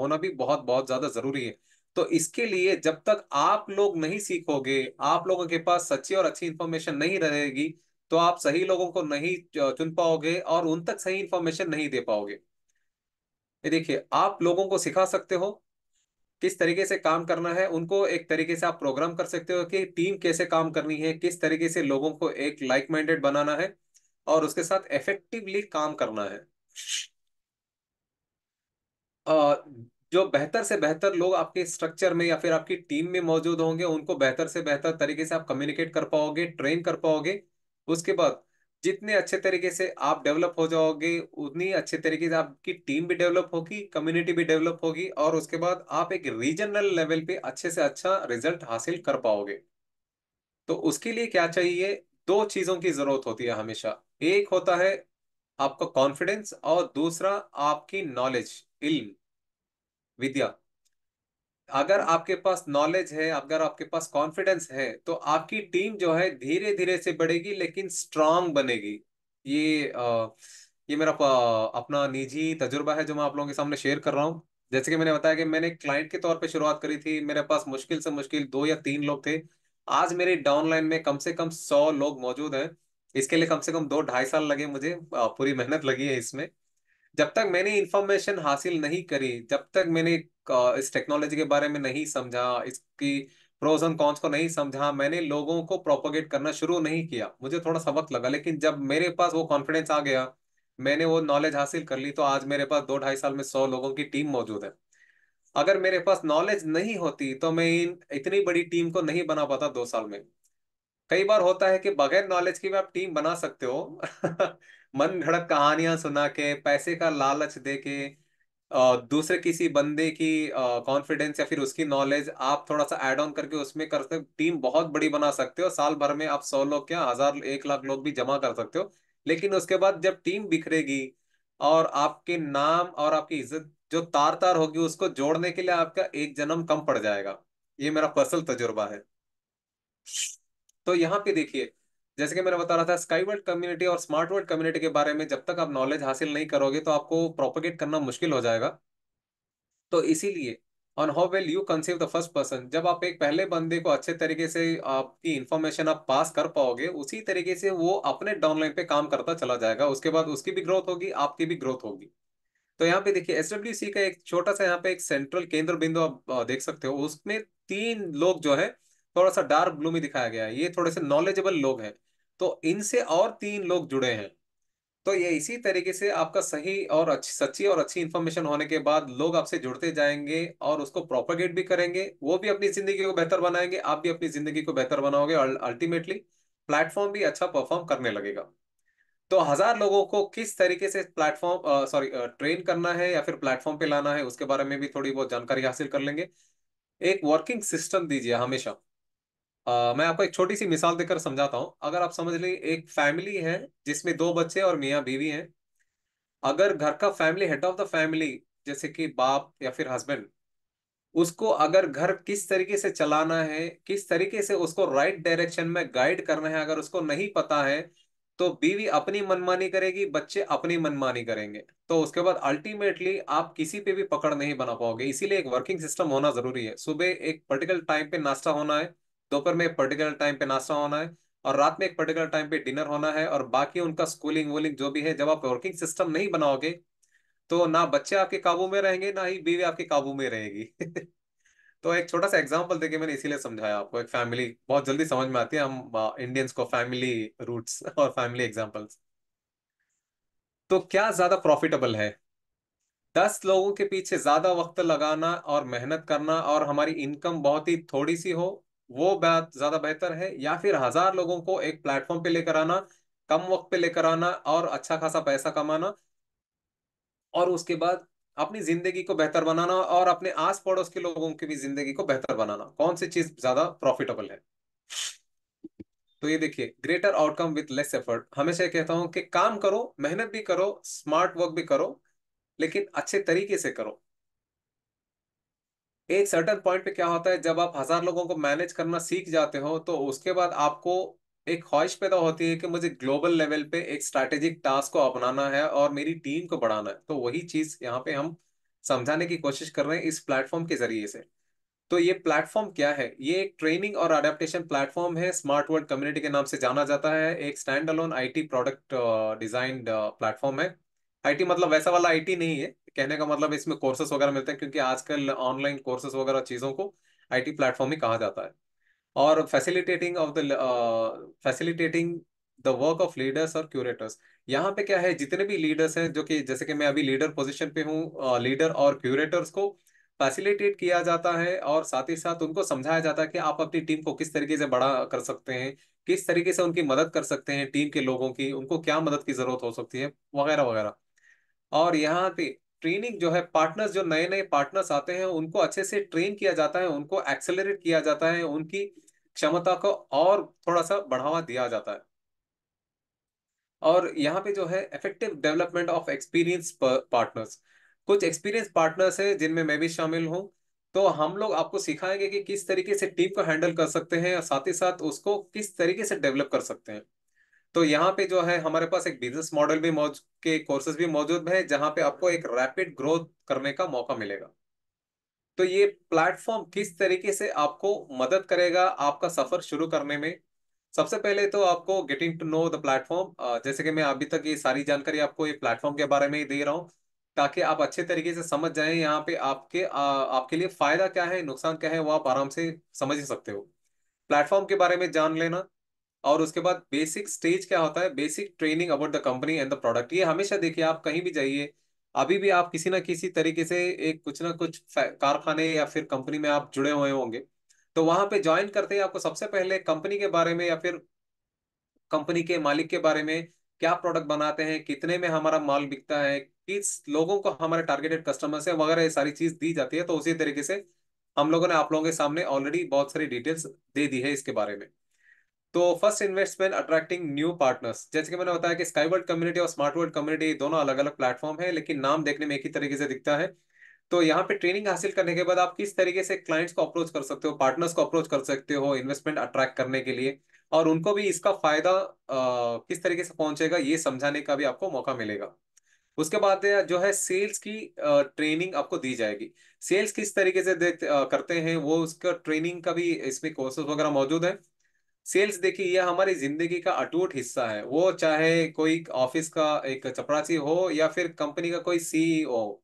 होना भी बहुत बहुत ज्यादा जरूरी है तो इसके लिए जब तक आप लोग नहीं सीखोगे आप लोगों के पास सच्ची और अच्छी इंफॉर्मेशन नहीं रहेगी तो आप सही लोगों को नहीं चुन पाओगे और उन तक सही इंफॉर्मेशन नहीं दे पाओगे देखिए आप लोगों को सिखा सकते हो किस तरीके से काम करना है उनको एक तरीके से आप प्रोग्राम कर सकते हो कि टीम कैसे काम करनी है किस तरीके से लोगों को एक लाइक माइंडेड बनाना है और उसके साथ इफेक्टिवली काम करना है जो बेहतर से बेहतर लोग आपके स्ट्रक्चर में या फिर आपकी टीम में मौजूद होंगे उनको बेहतर से बेहतर तरीके से आप कम्युनिकेट कर पाओगे ट्रेन कर पाओगे उसके बाद जितने अच्छे तरीके से आप डेवलप हो जाओगे उतनी अच्छे तरीके से आपकी टीम भी डेवलप होगी कम्युनिटी भी डेवलप होगी और उसके बाद आप एक रीजनल लेवल पे अच्छे से अच्छा रिजल्ट हासिल कर पाओगे तो उसके लिए क्या चाहिए दो चीजों की जरूरत होती है हमेशा एक होता है आपका कॉन्फिडेंस और दूसरा आपकी नॉलेज इल्म विद्या अगर आपके पास नॉलेज है अगर आपके पास कॉन्फिडेंस है तो आपकी टीम जो है धीरे धीरे से बढ़ेगी लेकिन स्ट्रांग बनेगी ये आ, ये मेरा अपना निजी तजुर्बा है जो मैं आप लोगों के सामने शेयर कर रहा हूँ जैसे कि मैंने बताया कि मैंने क्लाइंट के तौर पे शुरुआत करी थी मेरे पास मुश्किल से मुश्किल दो या तीन लोग थे आज मेरे डाउनलाइन में कम से कम सौ लोग मौजूद हैं इसके लिए कम से कम दो ढाई साल लगे मुझे पूरी मेहनत लगी है इसमें जब तक मैंने इंफॉर्मेशन हासिल नहीं करी जब तक मैंने इस टेक्नोलॉजी के बारे में नहीं समझा इसकी प्रोज एंड कॉन्स को नहीं समझा मैंने लोगों को प्रोपोगेट करना शुरू नहीं किया मुझे थोड़ा सा वक्त लगा लेकिन जब मेरे पास वो कॉन्फिडेंस आ गया मैंने वो नॉलेज हासिल कर ली तो आज मेरे पास दो ढाई साल में सौ लोगों की टीम मौजूद है अगर मेरे पास नॉलेज नहीं होती तो मैं इन इतनी बड़ी टीम को नहीं बना पाता दो साल में कई बार होता है कि बगैर नॉलेज की भी आप टीम बना सकते हो मन घड़क कहानियां सुना के पैसे का लालच दे के दूसरे किसी बंदे की कॉन्फिडेंस या फिर उसकी नॉलेज आप थोड़ा सा ऐड ऑन करके उसमें कर सकते टीम बहुत बड़ी बना सकते हो साल भर में आप सौ लोग क्या हजार एक लाख लोग भी जमा कर सकते हो लेकिन उसके बाद जब टीम बिखरेगी और आपके नाम और आपकी इज्जत जो तार तार होगी उसको जोड़ने के लिए आपका एक जन्म कम पड़ जाएगा ये मेरा पर्सनल तजुर्बा है तो यहाँ पे देखिए जैसे कि मैंने बता रहा था स्काई वर्ल्ड कम्युनिटी और स्मार्ट वर्ल्ड कम्युनिटी के बारे में जब तक आप नॉलेज हासिल नहीं करोगे तो आपको प्रोपोगेट करना मुश्किल हो जाएगा तो इसीलिए on how well you conceive the first person जब आप एक पहले बंदे को अच्छे तरीके से आपकी इन्फॉर्मेशन आप पास कर पाओगे उसी तरीके से वो अपने डाउनलाइन पे काम करता चला जाएगा उसके बाद उसकी भी ग्रोथ होगी आपकी भी ग्रोथ होगी तो यहाँ पे देखिए एस सी का एक छोटा सा यहाँ पे एक सेंट्रल केंद्र बिंदु आप देख सकते हो उसमें तीन लोग जो है थोड़ा सा डार्क ब्लू में दिखाया गया है ये थोड़े से नॉलेजेबल लोग हैं तो इनसे और तीन लोग जुड़े हैं तो ये इसी तरीके से आपका सही और अच्छी सच्ची और अच्छी इंफॉर्मेशन होने के बाद लोग आपसे जुड़ते जाएंगे और उसको प्रोपोगेट भी करेंगे वो भी अपनी जिंदगी को बेहतर बनाएंगे आप भी अपनी जिंदगी को बेहतर बनाओगे और अल्टीमेटली प्लेटफॉर्म भी अच्छा परफॉर्म करने लगेगा तो हजार लोगों को किस तरीके से प्लेटफॉर्म सॉरी ट्रेन करना है या फिर प्लेटफॉर्म पे लाना है उसके बारे में भी थोड़ी बहुत जानकारी हासिल कर लेंगे एक वर्किंग सिस्टम दीजिए हमेशा आ, मैं आपको एक छोटी सी मिसाल देकर समझाता हूँ अगर आप समझ लें एक फैमिली है जिसमें दो बच्चे और मियाँ बीवी हैं अगर घर का family head of the family जैसे कि बाप या फिर हस्बैंड उसको अगर घर किस तरीके से चलाना है किस तरीके से उसको राइट डायरेक्शन में गाइड करना है अगर उसको नहीं पता है तो बीवी अपनी मनमानी करेगी बच्चे अपनी मनमानी करेंगे तो उसके बाद अल्टीमेटली आप किसी पे भी पकड़ नहीं बना पाओगे इसीलिए एक वर्किंग सिस्टम होना जरूरी है सुबह एक पर्टिकुलर टाइम पे नाश्ता होना है दोपहर में एक पर्टिकुलर टाइम पे नाश्ता होना है और रात में एक पर्टिकुलर टाइम पे डिनर होना है और बाकी उनका स्कूलिंग वूलिंग जो भी है जब आप वर्किंग सिस्टम नहीं बनाओगे तो ना बच्चे आपके काबू में रहेंगे ना ही बीवी आपके काबू में रहेगी तो एक छोटा सा एग्जाम्पल देके मैंने इसीलिए समझाया आपको एक फैमिली बहुत जल्दी समझ में आती है हम इंडियंस को फैमिली रूट्स और फैमिली एग्जाम्पल्स तो क्या ज्यादा प्रॉफिटेबल है दस लोगों के पीछे ज्यादा वक्त लगाना और मेहनत करना और हमारी इनकम बहुत ही थोड़ी सी हो वो बात ज्यादा बेहतर है या फिर हजार लोगों को एक प्लेटफॉर्म पे लेकर आना कम वक्त पे लेकर आना और अच्छा खासा पैसा कमाना और उसके बाद अपनी जिंदगी को बेहतर बनाना और अपने आस पड़ोस के लोगों की भी जिंदगी को बेहतर बनाना कौन सी चीज ज्यादा प्रॉफिटेबल है तो ये देखिए greater outcome with less effort हमेशा कहता हूं कि काम करो मेहनत भी करो स्मार्ट वर्क भी करो लेकिन अच्छे तरीके से करो एक सर्टन पॉइंट पे क्या होता है जब आप हजार लोगों को मैनेज करना सीख जाते हो तो उसके बाद आपको एक ख्वाहिश पैदा होती है कि मुझे ग्लोबल लेवल पे एक स्ट्रैटेजिक टास्क को अपनाना है और मेरी टीम को बढ़ाना है तो वही चीज यहाँ पे हम समझाने की कोशिश कर रहे हैं इस प्लेटफॉर्म के जरिए से तो ये प्लेटफॉर्म क्या है ये एक ट्रेनिंग और अडेप्टेशन प्लेटफॉर्म है स्मार्ट वर्ल्ड कम्युनिटी के नाम से जाना जाता है एक stand alone I product design platform है आईटी मतलब वैसा वाला आईटी नहीं है कहने का मतलब इसमें कोर्सेस वगैरह मिलते हैं क्योंकि आजकल ऑनलाइन कोर्सेस वगैरह चीज़ों को आईटी प्लेटफॉर्म ही कहा जाता है और facilitating of the facilitating the work of leaders और क्यूरेटर्स यहाँ पे क्या है जितने भी लीडर्स हैं जो कि जैसे कि मैं अभी लीडर पोजिशन पे हूँ लीडर uh, और क्यूरेटर्स को फैसिलिटेट किया जाता है और साथ ही साथ उनको समझाया जाता है कि आप अपनी टीम को किस तरीके से बड़ा कर सकते हैं किस तरीके से उनकी मदद कर सकते हैं टीम के लोगों की उनको क्या मदद की जरूरत हो सकती है वगैरह वगैरह और यहाँ पे ट्रेनिंग जो है पार्टनर्स जो नए नए पार्टनर्स आते हैं उनको अच्छे से ट्रेन किया जाता है उनको एक्सेलरेट किया जाता है उनकी क्षमता को और थोड़ा सा बढ़ावा दिया जाता है और यहाँ पे जो है effective development of experience partners कुछ एक्सपीरियंस पार्टनर्स है जिनमें मैं भी शामिल हूँ तो हम लोग आपको सिखाएंगे कि किस तरीके से टीम को हैंडल कर सकते हैं और साथ ही साथ उसको किस तरीके से डेवलप कर सकते हैं तो यहाँ पे जो है हमारे पास एक बिजनेस मॉडल भी के कोर्सेज भी मौजूद है जहां पे आपको एक रैपिड ग्रोथ करने का मौका मिलेगा तो ये प्लेटफॉर्म किस तरीके से आपको मदद करेगा आपका सफर शुरू करने में सबसे पहले तो आपको getting to know the platform जैसे कि मैं अभी तक ये सारी जानकारी आपको ये प्लेटफॉर्म के बारे में ही दे रहा हूँ ताकि आप अच्छे तरीके से समझ जाएं यहाँ पे आपके आ, आपके लिए फायदा क्या है नुकसान क्या है वो आप आराम से समझ ही सकते हो प्लेटफॉर्म के बारे में जान लेना और उसके बाद बेसिक स्टेज क्या होता है basic training about the company and the product ये हमेशा देखिए आप कहीं भी जाइए अभी भी आप किसी ना किसी तरीके से एक कुछ ना कुछ कारखाने या फिर कंपनी में आप जुड़े हुए होंगे तो वहां पे ज्वाइन करते ही आपको सबसे पहले कंपनी के बारे में या फिर कंपनी के मालिक के बारे में क्या प्रोडक्ट बनाते हैं कितने में हमारा माल बिकता है किस लोगों को हमारे टारगेटेड कस्टमर्स है वगैरह ये सारी चीज दी जाती है तो उसी तरीके से हम लोगों ने आप लोगों के सामने ऑलरेडी बहुत सारी डिटेल्स दे दी है इसके बारे में तो first investment attracting new partners जैसे कि मैंने बताया कि स्काईवर्ड कम्युनिटी और स्मार्ट वर्ल्ड कम्युनिटी दोनों अलग अलग प्लेटफॉर्म है लेकिन नाम देखने में एक ही तरीके से दिखता है तो यहाँ पे ट्रेनिंग हासिल करने के बाद आप किस तरीके से क्लाइंट्स को अप्रोच कर सकते हो पार्टनर्स को अप्रोच कर सकते हो इन्वेस्टमेंट अट्रैक्ट करने के लिए और उनको भी इसका फायदा आ, किस तरीके से पहुंचेगा ये समझाने का भी आपको मौका मिलेगा उसके बाद जो है सेल्स की ट्रेनिंग आपको दी जाएगी सेल्स किस तरीके से करते हैं वो उसका ट्रेनिंग का भी इसमें कोर्सेज वगैरह मौजूद है सेल्स देखिए यह हमारी जिंदगी का अटूट हिस्सा है वो चाहे कोई ऑफिस का एक चपरासी हो या फिर कंपनी का कोई सीईओ हो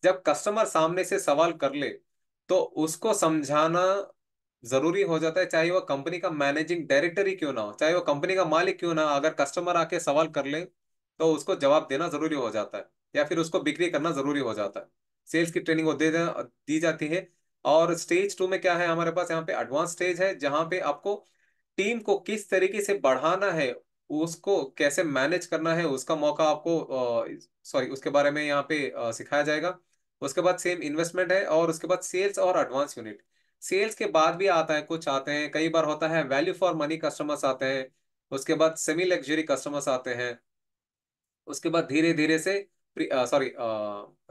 e जब कस्टमर सामने से सवाल कर ले तो उसको समझाना जरूरी हो जाता है चाहे वो कंपनी का मैनेजिंग डायरेक्टर ही क्यों ना हो चाहे वो कंपनी का मालिक क्यों ना अगर कस्टमर आके सवाल कर ले तो उसको जवाब देना जरूरी हो जाता है या फिर उसको बिक्री करना जरूरी हो जाता है सेल्स की ट्रेनिंग वो दे दी जाती है और स्टेज टू में क्या है हमारे पास यहाँ पे एडवांस स्टेज है जहाँ पे आपको टीम को किस तरीके से बढ़ाना है उसको कैसे मैनेज करना है उसका मौका आपको सॉरी उसके बारे में यहाँ पे आ, सिखाया जाएगा उसके बाद सेम इन्वेस्टमेंट है और उसके बाद सेल्स और एडवांस यूनिट सेल्स के बाद भी आता है कुछ आते हैं कई बार होता है वैल्यू फॉर मनी कस्टमर्स आते हैं उसके बाद सेमी लग्जरी कस्टमर्स आते हैं उसके बाद धीरे धीरे से sorry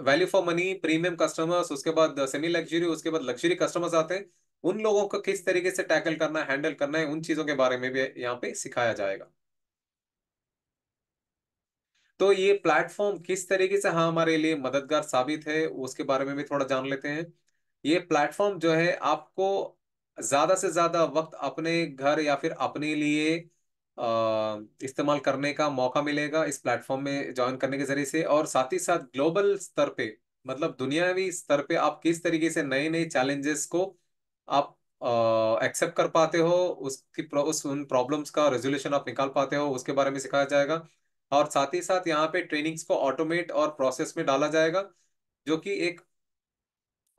value for money premium customers उसके बाद सेमी लग्जरी उसके बाद लग्जरी कस्टमर्स आते हैं उन लोगों को किस तरीके से टैकल करना हैंडल करना है उन चीजों के बारे में भी यहाँ पे सिखाया जाएगा तो ये प्लेटफॉर्म किस तरीके से हाँ हमारे लिए मददगार साबित है उसके बारे में भी थोड़ा जान लेते हैं ये प्लेटफॉर्म जो है आपको ज्यादा से ज्यादा वक्त अपने घर या फिर अपने लिए इस्तेमाल करने का मौका मिलेगा इस प्लेटफॉर्म में ज्वाइन करने के जरिए से और साथ ही साथ ग्लोबल स्तर पे मतलब दुनियावी स्तर पे आप किस तरीके से नए नए चैलेंजेस को आप एक्सेप्ट कर पाते हो उसकी उस उन प्रॉब्लम्स का रेजोल्यूशन आप निकाल पाते हो उसके बारे में सिखाया जाएगा और साथ ही साथ यहाँ पे ट्रेनिंग्स को ऑटोमेट और प्रोसेस में डाला जाएगा जो कि एक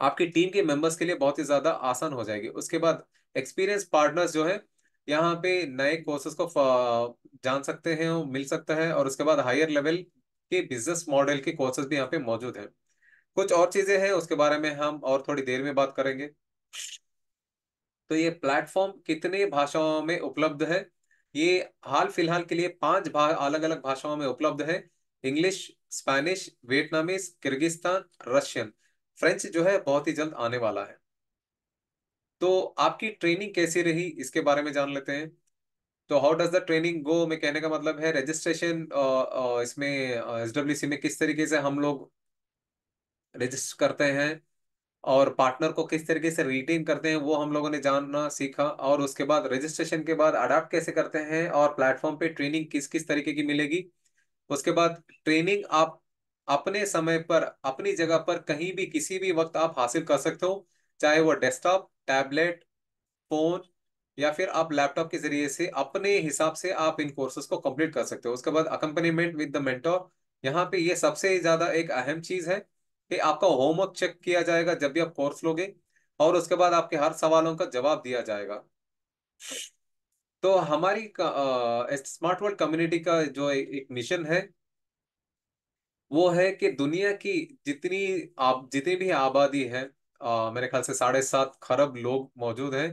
आपकी टीम के मेंबर्स के लिए बहुत ही ज़्यादा आसान हो जाएगी उसके बाद एक्सपीरियंस पार्टनर्स जो है यहाँ पे नए कोर्सेस को जान सकते हैं मिल सकता है और उसके बाद हायर लेवल के बिजनेस मॉडल के कोर्सेज भी यहाँ पे मौजूद हैं कुछ और चीज़ें हैं उसके बारे में हम और थोड़ी देर में बात करेंगे तो ये प्लेटफॉर्म कितने भाषाओं में उपलब्ध है ये हाल फिलहाल के लिए पांच अलग अलग भाषाओं में उपलब्ध है English Spanish Vietnamese Kyrgyzstan Russian French जो है बहुत ही जल्द आने वाला है तो आपकी ट्रेनिंग कैसी रही इसके बारे में जान लेते हैं तो how does the training go में कहने का मतलब है रजिस्ट्रेशन इसमें एस सी में किस तरीके से हम लोग रजिस्टर करते हैं और पार्टनर को किस तरीके से रिटेन करते हैं वो हम लोगों ने जानना सीखा और उसके बाद रजिस्ट्रेशन के बाद अडाप्ट कैसे करते हैं और प्लेटफॉर्म पे ट्रेनिंग किस किस तरीके की मिलेगी उसके बाद ट्रेनिंग आप अपने समय पर अपनी जगह पर कहीं भी किसी भी वक्त आप हासिल कर सकते हो चाहे वो डेस्कटॉप टैबलेट फोन या फिर आप लैपटॉप के जरिए से अपने हिसाब से आप इन कोर्सेज को कंप्लीट कर सकते हो उसके बाद अकम्पनीमेंट विद द मेंटोर यहाँ पे ये सबसे ज्यादा एक अहम चीज है कि आपका होमवर्क चेक किया जाएगा जब भी आप कोर्स लोगे और उसके बाद आपके हर सवालों का जवाब दिया जाएगा तो हमारी स्मार्ट वर्ल्ड कम्युनिटी का जो ए, एक मिशन है वो है कि दुनिया की जितनी आप जितनी भी आबादी है आ, मेरे ख्याल से साढ़े सात खरब लोग मौजूद हैं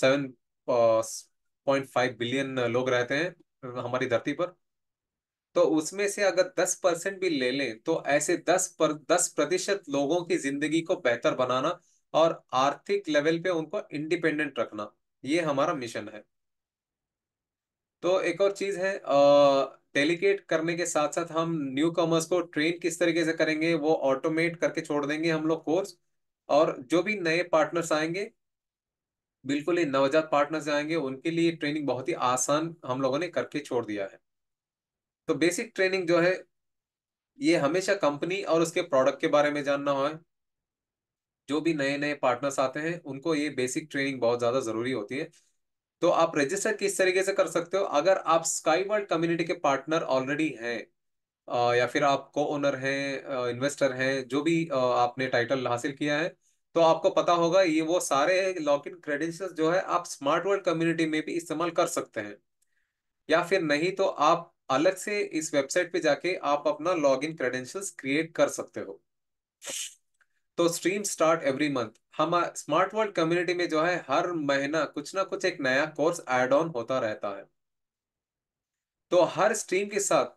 सेवन पॉइंट फाइव बिलियन लोग रहते हैं हमारी धरती पर तो उसमें से अगर दस परसेंट भी ले लें तो ऐसे दस पर दस प्रतिशत लोगों की जिंदगी को बेहतर बनाना और आर्थिक लेवल पे उनको इंडिपेंडेंट रखना ये हमारा मिशन है तो एक और चीज है डेलीकेट करने के साथ साथ हम न्यू कॉमर्स को ट्रेन किस तरीके से करेंगे वो ऑटोमेट करके छोड़ देंगे हम लोग कोर्स और जो भी नए पार्टनर्स आएंगे बिल्कुल ही नवजात पार्टनर्स आएंगे उनके लिए ट्रेनिंग बहुत ही आसान हम लोगों ने करके छोड़ दिया है तो बेसिक ट्रेनिंग जो है ये हमेशा कंपनी और उसके प्रोडक्ट के बारे में जानना हो है जो भी नए नए पार्टनर्स आते हैं उनको ये बेसिक ट्रेनिंग बहुत ज़्यादा ज़रूरी होती है तो आप रजिस्टर किस तरीके से कर सकते हो अगर आप स्काई वर्ल्ड कम्युनिटी के पार्टनर ऑलरेडी हैं या फिर आप को ओनर हैं इन्वेस्टर हैं जो भी आपने टाइटल हासिल किया है तो आपको पता होगा ये वो सारे लॉग इन क्रेडेंशियल जो है आप स्मार्ट वर्ल्ड कम्युनिटी में भी इस्तेमाल कर सकते हैं या फिर नहीं तो आप अलग से इस वेबसाइट पे जाके आप अपना लॉग इन क्रेडेंशियल्स क्रिएट कर सकते हो तो स्ट्रीम स्टार्ट एवरी मंथ हम स्मार्ट वर्ल्ड कम्युनिटी में जो है हर महीना कुछ ना कुछ एक नया कोर्स एड ऑन होता रहता है तो हर स्ट्रीम के साथ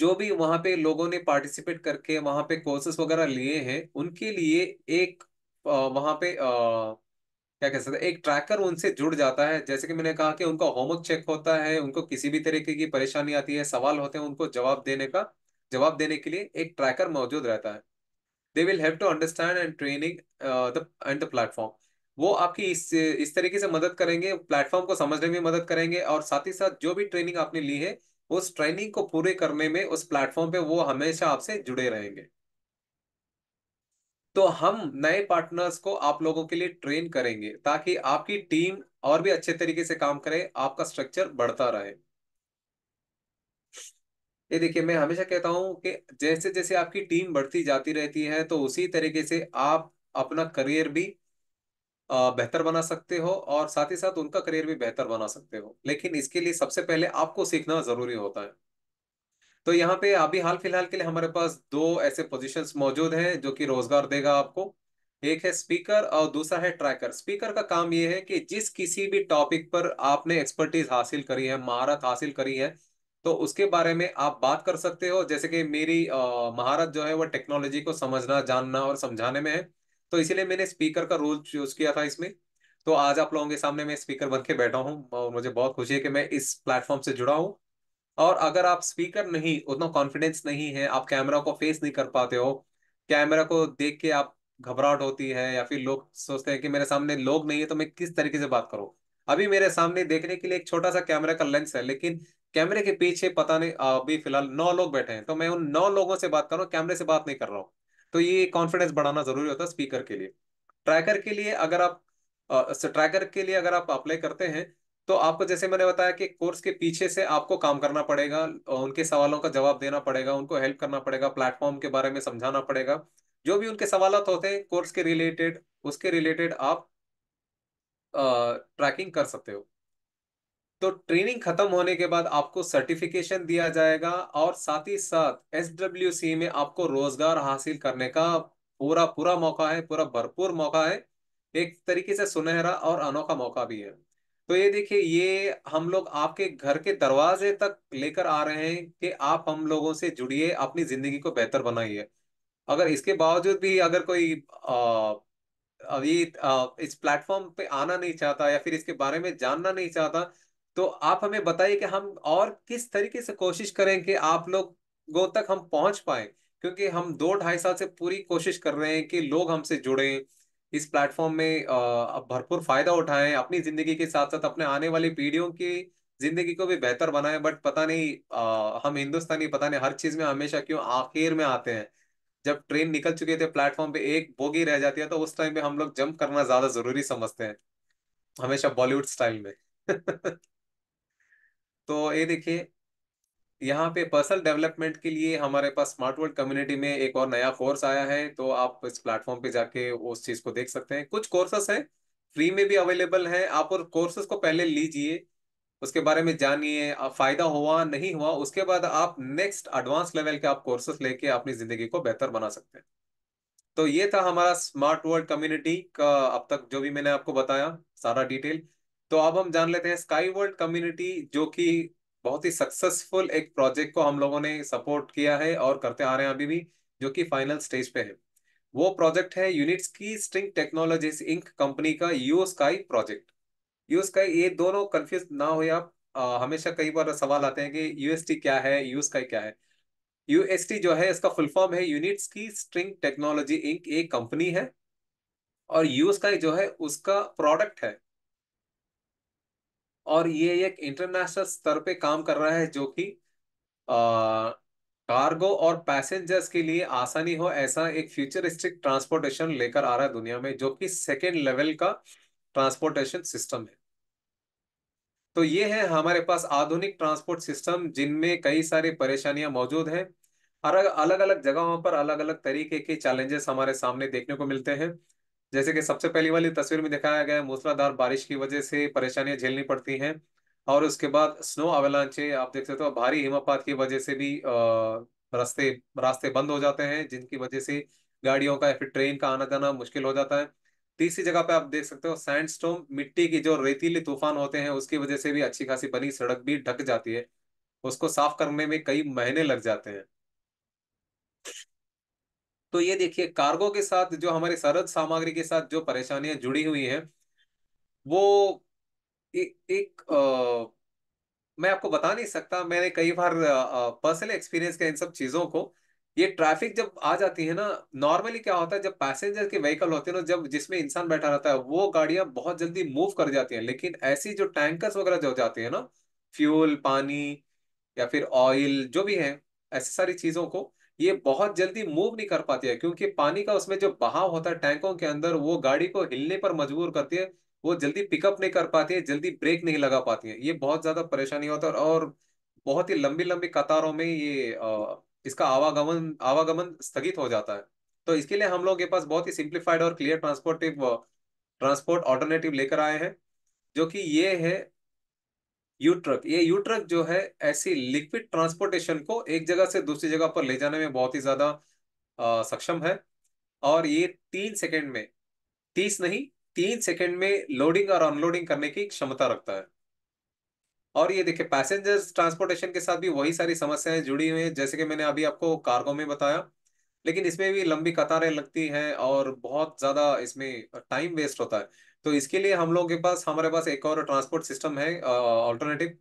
जो भी वहां पे लोगों ने पार्टिसिपेट करके वहां पे कोर्सेस वगैरह लिए हैं उनके लिए एक वहां पे क्या कह सकते हैं एक ट्रैकर उनसे जुड़ जाता है जैसे कि मैंने कहा कि उनका होमवर्क चेक होता है उनको किसी भी तरीके की परेशानी आती है सवाल होते हैं उनको जवाब देने का जवाब देने के लिए एक ट्रैकर मौजूद रहता है they will have to understand and training and the platform वो आपकी इस इस तरीके से मदद करेंगे प्लेटफॉर्म को समझने में मदद करेंगे और साथ ही साथ जो भी ट्रेनिंग आपने ली है उस ट्रेनिंग को पूरे करने में उस प्लेटफॉर्म पे वो हमेशा आपसे जुड़े रहेंगे तो हम नए पार्टनर्स को आप लोगों के लिए ट्रेन करेंगे ताकि आपकी टीम और भी अच्छे तरीके से काम करे आपका स्ट्रक्चर बढ़ता रहे ये देखिए मैं हमेशा कहता हूं कि जैसे जैसे आपकी टीम बढ़ती जाती रहती है तो उसी तरीके से आप अपना करियर भी बेहतर बना सकते हो और साथ ही साथ उनका करियर भी बेहतर बना सकते हो लेकिन इसके लिए सबसे पहले आपको सीखना जरूरी होता है तो यहाँ पे अभी हाल फिलहाल के लिए हमारे पास दो ऐसे पोजिशन मौजूद हैं जो कि रोजगार देगा आपको एक है स्पीकर और दूसरा है ट्रैकर स्पीकर का काम यह है कि जिस किसी भी टॉपिक पर आपने एक्सपर्टीज हासिल करी है महारत हासिल करी है तो उसके बारे में आप बात कर सकते हो जैसे कि मेरी महारत जो है वो टेक्नोलॉजी को समझना जानना और समझाने में है तो इसीलिए मैंने स्पीकर का रोल चूज किया था इसमें तो आज आप लोगों के सामने मैं स्पीकर बन के बैठा हूँ और मुझे बहुत खुशी है कि मैं इस प्लेटफॉर्म से जुड़ा हूँ और अगर आप स्पीकर नहीं उतना कॉन्फिडेंस नहीं है आप कैमरा को फेस नहीं कर पाते हो कैमरा को देख के आप घबराहट होती है या फिर लोग सोचते हैं कि मेरे सामने लोग नहीं है तो मैं किस तरीके से बात करूँ अभी मेरे सामने देखने के लिए एक छोटा सा कैमरा का लेंस है लेकिन कैमरे के पीछे पता नहीं अभी फिलहाल नौ लोग बैठे हैं तो मैं उन नौ लोगों से बात कर रहा हूँ कैमरे से बात नहीं कर रहा हूँ तो ये कॉन्फिडेंस बढ़ाना जरूरी होता है स्पीकर के लिए ट्रैकर के लिए अगर आप ट्रैकर के लिए अगर आप अप्लाई करते हैं तो आपको जैसे मैंने बताया कि कोर्स के पीछे से आपको काम करना पड़ेगा उनके सवालों का जवाब देना पड़ेगा उनको हेल्प करना पड़ेगा प्लेटफॉर्म के बारे में समझाना पड़ेगा जो भी उनके सवाल होते हैं कोर्स के रिलेटेड उसके रिलेटेड आप ट्रैकिंग कर सकते हो तो ट्रेनिंग खत्म होने के बाद आपको सर्टिफिकेशन दिया जाएगा और साथ ही साथ एस डब्ल्यू सी में आपको रोजगार हासिल करने का पूरा पूरा मौका है पूरा भरपूर मौका है एक तरीके से सुनहरा और अनोखा मौका भी है तो ये देखिए ये हम लोग आपके घर के दरवाजे तक लेकर आ रहे हैं कि आप हम लोगों से जुड़िए अपनी जिंदगी को बेहतर बनाइए अगर इसके बावजूद भी अगर कोई अभी इस प्लेटफॉर्म पे आना नहीं चाहता या फिर इसके बारे में जानना नहीं चाहता तो आप हमें बताइए कि हम और किस तरीके से कोशिश करें कि आप लोगों तक हम पहुंच पाए क्योंकि हम दो ढाई साल से पूरी कोशिश कर रहे हैं कि लोग हमसे जुड़े इस प्लेटफॉर्म में भरपूर फायदा उठाएं अपनी जिंदगी के साथ साथ अपने आने वाली पीढ़ियों की जिंदगी को भी बेहतर बनाए बट पता नहीं आ, हम हिंदुस्तानी पता नहीं हर चीज में हमेशा क्यों आखिर में आते हैं जब ट्रेन निकल चुके थे प्लेटफॉर्म पे एक बोगी रह जाती है तो उस टाइम पे हम लोग जंप करना ज्यादा जरूरी समझते हैं हमेशा बॉलीवुड स्टाइल में तो ये देखिए यहाँ पे पर्सनल डेवलपमेंट के लिए हमारे पास स्मार्ट वर्ल्ड कम्युनिटी में एक और नया कोर्स आया है तो आप इस प्लेटफॉर्म पे जाके उस चीज को देख सकते हैं कुछ कोर्सेस है फ्री में भी अवेलेबल है आप और कोर्सेस को पहले लीजिए उसके बारे में जानिए फायदा हुआ नहीं हुआ उसके बाद आप नेक्स्ट एडवांस लेवल के आप कोर्सेस लेके अपनी जिंदगी को बेहतर बना सकते हैं तो ये था हमारा स्मार्ट वर्ल्ड कम्युनिटी का अब तक जो भी मैंने आपको बताया सारा डिटेल तो अब हम जान लेते हैं स्काई वर्ल्ड कम्युनिटी जो कि बहुत ही सक्सेसफुल एक प्रोजेक्ट को हम लोगों ने सपोर्ट किया है और करते आ रहे हैं अभी भी जो कि फाइनल स्टेज पे है वो प्रोजेक्ट है यूनिट्स की स्ट्रिंग टेक्नोलॉजीज इंक कंपनी का स्काई प्रोजेक्ट स्काई ये दोनों कंफ्यूज ना हुए आप आ, हमेशा कई बार सवाल आते हैं कि यूएसटी क्या है स्काई क्या है यूएसटी जो है इसका फुल फॉर्म है यूनिट्स की स्ट्रिंग टेक्नोलॉजी इंक एक कंपनी है और स्काई जो है उसका प्रोडक्ट है और ये एक इंटरनेशनल स्तर पे काम कर रहा है जो कि कार्गो और पैसेंजर्स के लिए आसानी हो ऐसा एक फ्यूचरिस्टिक ट्रांसपोर्टेशन लेकर आ रहा है दुनिया में जो कि सेकेंड लेवल का ट्रांसपोर्टेशन सिस्टम है तो ये है हमारे पास आधुनिक ट्रांसपोर्ट सिस्टम जिनमें कई सारी परेशानियां मौजूद हैं अलग अलग अलग जगहों पर अलग अलग तरीके के चैलेंजेस हमारे सामने देखने को मिलते हैं जैसे कि सबसे पहली वाली तस्वीर में दिखाया गया मूसलाधार बारिश की वजह से परेशानियां झेलनी पड़ती हैं और उसके बाद स्नो अवलांचे आप देख सकते हो भारी हिमपात की वजह से भी रास्ते रास्ते बंद हो जाते हैं जिनकी वजह से गाड़ियों का या फिर ट्रेन का आना जाना मुश्किल हो जाता है तीसरी जगह पे आप देख सकते हो सैंड मिट्टी की जो रेतीले तूफान होते हैं उसकी वजह से भी अच्छी खासी बनी सड़क भी ढक जाती है उसको साफ करने में कई महीने लग जाते हैं तो ये देखिए कार्गो के साथ जो हमारे सरहद सामग्री के साथ जो परेशानियां जुड़ी हुई हैं वो ए, एक आ, मैं आपको बता नहीं सकता मैंने कई बार पर्सनल एक्सपीरियंस किया इन सब चीज़ों को ये ट्रैफिक जब आ जाती है ना नॉर्मली क्या होता है जब पैसेंजर के व्हीकल होते हैं ना जब जिसमें इंसान बैठा रहता है वो गाड़ियां बहुत जल्दी मूव कर जाती हैं लेकिन ऐसी जो टैंकर्स वगैरह जो जाते हैं ना फ्यूल पानी या फिर ऑयल जो भी है ऐसी सारी चीज़ों को ये बहुत जल्दी मूव नहीं कर पाती है क्योंकि पानी का उसमें जो बहाव होता है टैंकों के अंदर वो गाड़ी को हिलने पर मजबूर करती है वो जल्दी पिकअप नहीं कर पाती है जल्दी ब्रेक नहीं लगा पाती है ये बहुत ज्यादा परेशानी होता है और बहुत ही लंबी लंबी कतारों में ये इसका आवागमन आवागमन स्थगित हो जाता है तो इसके लिए हम लोग के पास बहुत ही सिंप्लीफाइड और क्लियर ट्रांसपोर्टिव ट्रांसपोर्ट ऑल्टरनेटिव लेकर आए हैं जो कि ये है यूट्रक ये यूट्रक जो है ऐसी लिक्विड ट्रांसपोर्टेशन को एक जगह से दूसरी जगह पर ले जाने में बहुत ही ज्यादा सक्षम है और ये तीन सेकेंड में तीस नहीं तीन सेकेंड में लोडिंग और अनलोडिंग करने की क्षमता रखता है और ये देखिए पैसेंजर्स ट्रांसपोर्टेशन के साथ भी वही सारी समस्याएं जुड़ी हुई हैं जैसे कि मैंने अभी आपको कार्गो में बताया लेकिन इसमें भी लंबी कतारें लगती हैं और बहुत ज़्यादा इसमें टाइम वेस्ट होता है तो इसके लिए हम लोगों के पास हमारे पास एक और ट्रांसपोर्ट सिस्टम है ऑल्टरनेटिव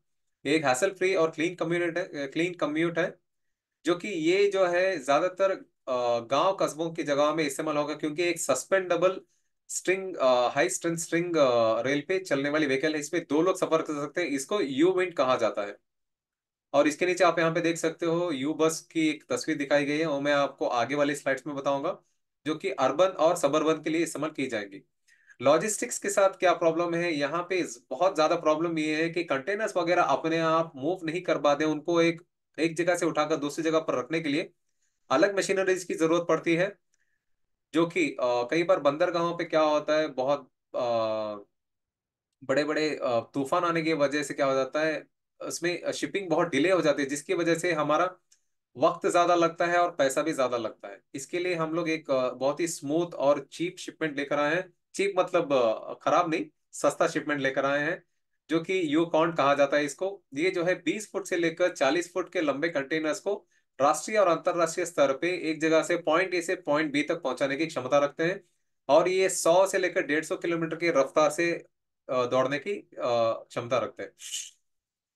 एक हैसल फ्री और क्लीन कम्यूनिट है क्लीन कम्यूट है जो कि ये जो है ज़्यादातर गांव कस्बों की जगह में इस्तेमाल होगा क्योंकि एक suspendable string high strength string rail पे चलने वाली व्हीकल है इसमें दो लोग सफर कर सकते हैं इसको यू विंड कहा जाता है और इसके नीचे आप यहाँ पे देख सकते हो यू बस की एक तस्वीर दिखाई गई है और मैं आपको आगे वाली स्लाइड्स में बताऊंगा जो कि अर्बन और सबर्बन के लिए इस्तेमाल की जाएगी लॉजिस्टिक्स के साथ क्या प्रॉब्लम है यहाँ पे बहुत ज्यादा प्रॉब्लम ये है कि कंटेनर्स वगैरह अपने आप मूव नहीं कर पाते उनको एक एक जगह से उठाकर दूसरी जगह पर रखने के लिए अलग मशीनरीज की जरूरत पड़ती है जो कि कई बार बंदरगाहों पे क्या होता है बहुत बड़े बड़े तूफान आने की वजह से क्या हो जाता है उसमें शिपिंग बहुत डिले हो जाती है जिसकी वजह से हमारा वक्त ज्यादा लगता है और पैसा भी ज्यादा लगता है इसके लिए हम लोग एक बहुत ही स्मूथ और चीप शिपमेंट लेकर आए हैं चीप मतलब खराब नहीं सस्ता शिपमेंट लेकर आए हैं जो कि यू कॉन्ट कहा जाता है इसको ये जो है 20 फुट से लेकर 40 फुट के लंबे कंटेनर्स को राष्ट्रीय और अंतरराष्ट्रीय स्तर पे एक जगह से पॉइंट ए से पॉइंट बी तक पहुंचाने की क्षमता रखते हैं और ये 100 से लेकर 150 किलोमीटर की रफ्तार से दौड़ने की क्षमता रखते हैं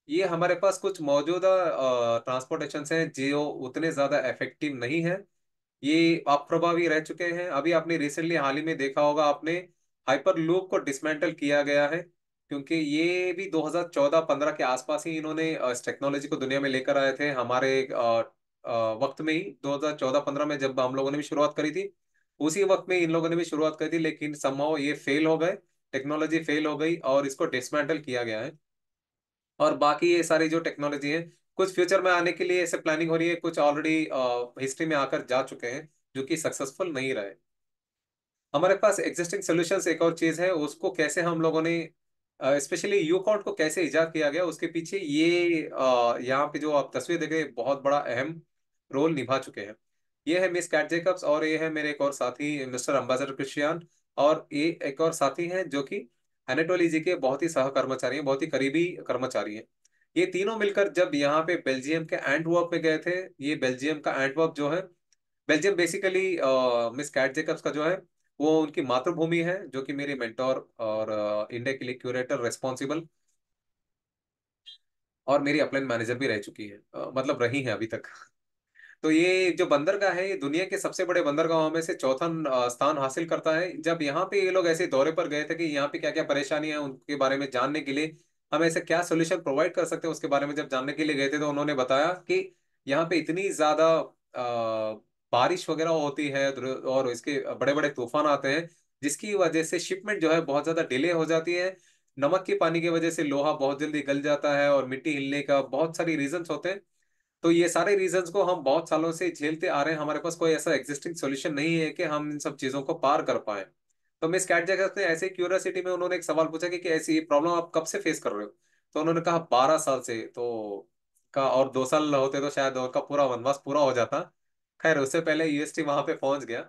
ये हमारे पास कुछ मौजूदा ट्रांसपोर्टेशन है जो उतने ज़्यादा इफेक्टिव नहीं है ये आप प्रभावी रह चुके हैं अभी आपने रिसेंटली हाल ही में देखा होगा आपने हाइपर लूप को डिसमेंटल किया गया है क्योंकि ये भी 2014-15 के आसपास ही इन्होंने इस टेक्नोलॉजी को दुनिया में लेकर आए थे हमारे वक्त में ही 2014-15 में जब हम लोगों ने भी शुरुआत करी थी उसी वक्त में इन लोगों ने भी शुरुआत करी थी लेकिन संभव ये फेल हो गए टेक्नोलॉजी फेल हो गई और इसको डिसमेंटल किया गया है और बाकी ये सारी जो टेक्नोलॉजी है कुछ फ्यूचर में आने के लिए ऐसे प्लानिंग हो रही है कुछ ऑलरेडी हिस्ट्री में आकर जा चुके हैं जो कि सक्सेसफुल नहीं रहे हमारे पास एग्जिस्टिंग सोल्यूशन एक और चीज है उसको कैसे हम लोगों ने स्पेशली यू कॉन्ट को कैसे ईजाद किया गया उसके पीछे ये यहाँ पे जो आप तस्वीर देख रहे हैं बहुत बड़ा अहम रोल निभा चुके हैं ये है मिस कैट जेकब्स और ये है मेरे एक और साथी मिस्टर अम्बाजर क्रिश्चियन और ये एक और साथी हैं जो कि एनेटोली के बहुत ही सह कर्मचारी हैं बहुत ही करीबी कर्मचारी हैं ये तीनों मिलकर जब यहाँ पे बेल्जियम के एंड में गए थे ये बेल्जियम का एंटवर्प जो है Belgium basically Miss Kat Jacobs का जो है वो उनकी मातृभूमि है जो कि मेरी मेंटोर और इंडिया के लिए क्यूरेटर रेस्पॉन्सिबल और मेरी अपलाइन मैनेजर भी रह चुकी है आ, मतलब रही है अभी तक तो ये जो बंदरगाह है ये दुनिया के सबसे बड़े बंदरगाहों में से चौथा स्थान हासिल करता है जब यहाँ पे ये लोग ऐसे दौरे पर गए थे कि यहाँ पे क्या क्या परेशानियां उनके बारे में जानने के लिए हम ऐसे क्या सोल्यूशन प्रोवाइड कर सकते हैं उसके बारे में जब जानने के लिए गए थे तो उन्होंने बताया कि यहाँ पे इतनी ज़्यादा बारिश वगैरह होती है और इसके बड़े बड़े तूफान आते हैं जिसकी वजह से शिपमेंट जो है बहुत ज़्यादा डिले हो जाती है नमक के पानी की वजह से लोहा बहुत जल्दी गल जाता है और मिट्टी हिलने का बहुत सारी रीजन होते हैं तो ये सारे रीजन को हम बहुत सालों से झेलते आ रहे हैं हमारे पास कोई ऐसा एग्जिस्टिंग सोल्यूशन नहीं है कि हम इन सब चीज़ों को पार कर पाए तो मिस कैट जैक ने ऐसे क्यूरियोसिटी में उन्होंने एक सवाल पूछा कि, कि ऐसी प्रॉब्लम आप कब से फेस कर रहे हो तो उन्होंने कहा बारह साल से तो का और दो साल होते तो शायद उनका पूरा वनवास पूरा हो जाता खैर उससे पहले यूएसटी वहां पे पहुंच गया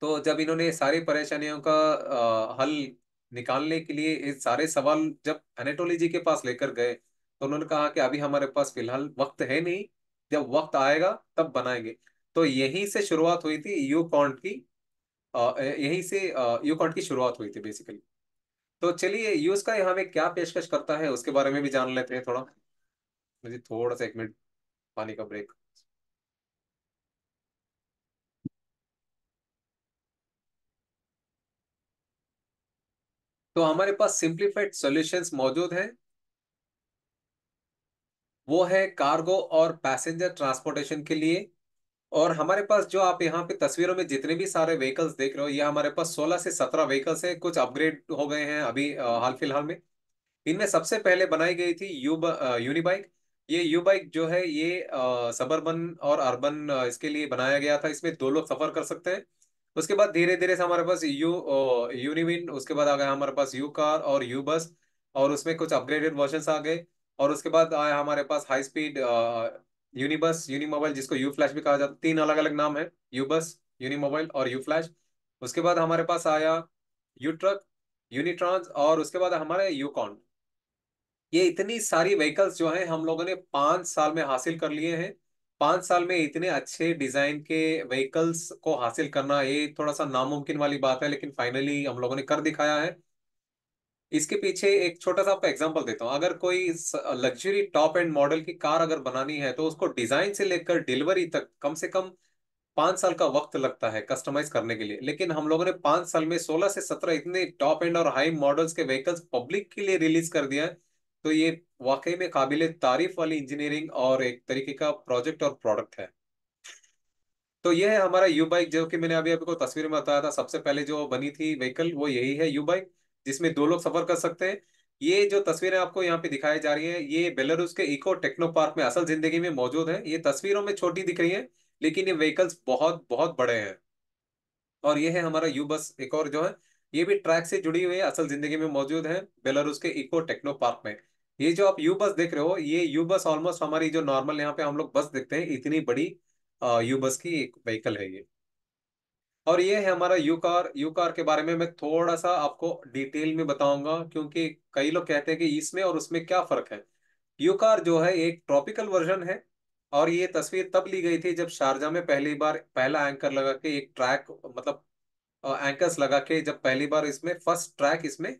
तो जब इन्होंने सारी परेशानियों का हल निकालने के लिए इस सारे सवाल जब एनेटोलॉजी के पास लेकर गए तो उन्होंने कहा कि अभी हमारे पास फिलहाल वक्त है नहीं जब वक्त आएगा तब बनाएंगे तो यहीं से शुरुआत हुई थी यू कॉन्ट की यहीं से यूकॉन की शुरुआत हुई थी बेसिकली तो चलिए यूज का यहाँ पे क्या पेशकश करता है उसके बारे में भी जान लेते हैं थोड़ा मुझे थोड़ा सा एक मिनट पानी का ब्रेक तो हमारे पास सिंप्लीफाइड सॉल्यूशंस मौजूद हैं वो है कार्गो और पैसेंजर ट्रांसपोर्टेशन के लिए और हमारे पास जो आप यहाँ पे तस्वीरों में जितने भी सारे व्हीकल्स देख रहे हो ये हमारे पास 16 से 17 व्हीकल्स हैं कुछ अपग्रेड हो गए हैं अभी हाल फिलहाल में इनमें सबसे पहले बनाई गई थी यू यूनिबाइक ये यू बाइक जो है ये सबर्बन और अर्बन इसके लिए बनाया गया था इसमें दो लोग सफर कर सकते हैं उसके बाद धीरे धीरे से हमारे पास यू यूनिविन उसके बाद आ गया हमारे पास यू कार और यू बस और उसमें कुछ अपग्रेडेड वर्जन आ गए और उसके बाद आया हमारे पास हाई स्पीड यूनिबस यूनिमोबाइल जिसको यू फ्लैश भी कहा जाता है तीन अलग अलग नाम है यूबस यूनिमोबाइल और यू फ्लैश उसके बाद हमारे पास आया यू ट्रक यूनिट्रांस और उसके बाद हमारे यूकॉन ये इतनी सारी व्हीकल्स जो है हम लोगों ने पांच साल में हासिल कर लिए हैं पांच साल में इतने अच्छे डिजाइन के व्हीकल्स को हासिल करना ये थोड़ा सा नामुमकिन वाली बात है लेकिन फाइनली हम लोगों ने कर दिखाया है इसके पीछे एक छोटा सा आपको एग्जांपल देता हूँ अगर कोई लग्जरी टॉप एंड मॉडल की कार अगर बनानी है तो उसको डिजाइन से लेकर डिलीवरी तक कम से कम पांच साल का वक्त लगता है कस्टमाइज करने के लिए लेकिन हम लोगों ने पांच साल में सोलह से सत्रह इतने टॉप एंड और हाई मॉडल्स के व्हीकल्स पब्लिक के लिए रिलीज कर दिया है तो ये वाकई में काबिल तारीफ वाली इंजीनियरिंग और एक तरीके का प्रोजेक्ट और प्रोडक्ट है तो यह है हमारा यू बाइक जो कि मैंने अभी आपको तस्वीर में बताया था सबसे पहले जो बनी थी व्हीकल वो यही है यू बाइक जिसमें दो लोग सफर कर सकते हैं ये जो तस्वीरें आपको यहाँ पे दिखाई जा रही है ये बेलारूस के इको टेक्नो पार्क में असल जिंदगी में मौजूद है ये तस्वीरों में छोटी दिख रही है लेकिन ये व्हीकल्स बहुत बहुत बड़े हैं और ये है हमारा यू बस एक और जो है ये भी ट्रैक से जुड़ी हुई है असल जिंदगी में मौजूद है बेलारूस के इको टेक्नो पार्क में ये जो आप यू बस देख रहे हो ये यू बस ऑलमोस्ट हमारी जो नॉर्मल यहाँ पे हम लोग बस देखते हैं इतनी बड़ी यू बस की एक व्हीकल है ये और ये है हमारा यू कार यू कार के बारे में मैं थोड़ा सा आपको डिटेल में बताऊंगा क्योंकि कई लोग कहते हैं कि इसमें और उसमें क्या फर्क है यू कार जो है एक ट्रॉपिकल वर्जन है और ये तस्वीर तब ली गई थी जब शारजा में पहली बार पहला एंकर लगा के एक ट्रैक मतलब एंकर्स लगा के जब पहली बार इसमें फर्स्ट ट्रैक इसमें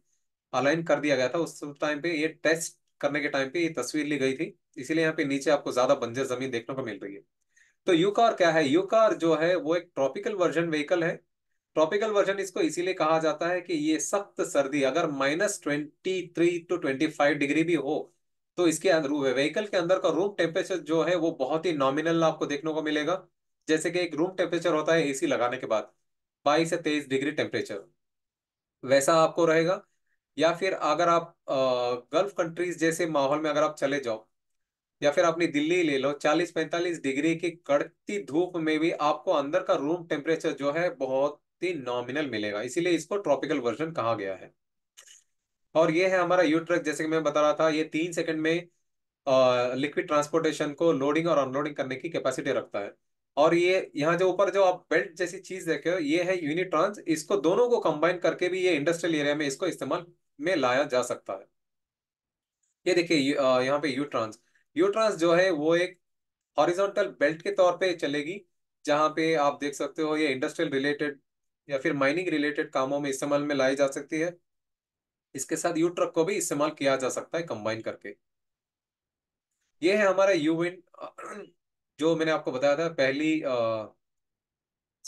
अलाइन कर दिया गया था उस टाइम पे ये टेस्ट करने के टाइम पे ये तस्वीर ली गई थी इसीलिए यहाँ पे नीचे आपको ज्यादा बंजर जमीन देखने को मिल रही है तो यू कार क्या है यू कार जो है वो एक ट्रॉपिकल वर्जन व्हीकल है ट्रॉपिकल वर्जन इसको इसीलिए कहा जाता है कि ये सख्त सर्दी अगर minus twenty three to twenty five degree भी हो तो इसके अंदर व्हीकल के अंदर का रूम टेम्परेचर जो है वो बहुत ही नॉमिनल आपको देखने को मिलेगा जैसे कि एक रूम टेम्परेचर होता है एसी लगाने के बाद बाईस से तेईस डिग्री टेम्परेचर वैसा आपको रहेगा या फिर अगर आप गल्फ कंट्रीज जैसे माहौल में अगर आप चले जाओ या फिर अपनी दिल्ली ले लो 40-45 डिग्री की कड़ती धूप में भी आपको अंदर का रूम टेम्परेचर जो है बहुत ही नॉमिनल मिलेगा इसीलिए इसको ट्रॉपिकल वर्जन कहा गया है और ये है हमारा यूट्रक जैसे कि मैं बता रहा था ये तीन सेकंड में लिक्विड ट्रांसपोर्टेशन को लोडिंग और अनलोडिंग करने की कैपेसिटी रखता है और ये यहाँ जो ऊपर जो आप बेल्ट जैसी चीज देखे हो ये है यूनिट्रांस इसको दोनों को कंबाइन करके भी ये इंडस्ट्रियल एरिया में इसको इस्तेमाल में लाया जा सकता है ये देखिए यहाँ पे यूट्रांस यूट्रस जो है वो एक हॉरिजॉन्टल बेल्ट के तौर पे चलेगी जहाँ पे आप देख सकते हो ये इंडस्ट्रियल रिलेटेड या फिर माइनिंग रिलेटेड कामों में इस्तेमाल में लाई जा सकती है इसके साथ यू ट्रक को भी इस्तेमाल किया जा सकता है कंबाइन करके ये है हमारा यू विन जो मैंने आपको बताया था पहली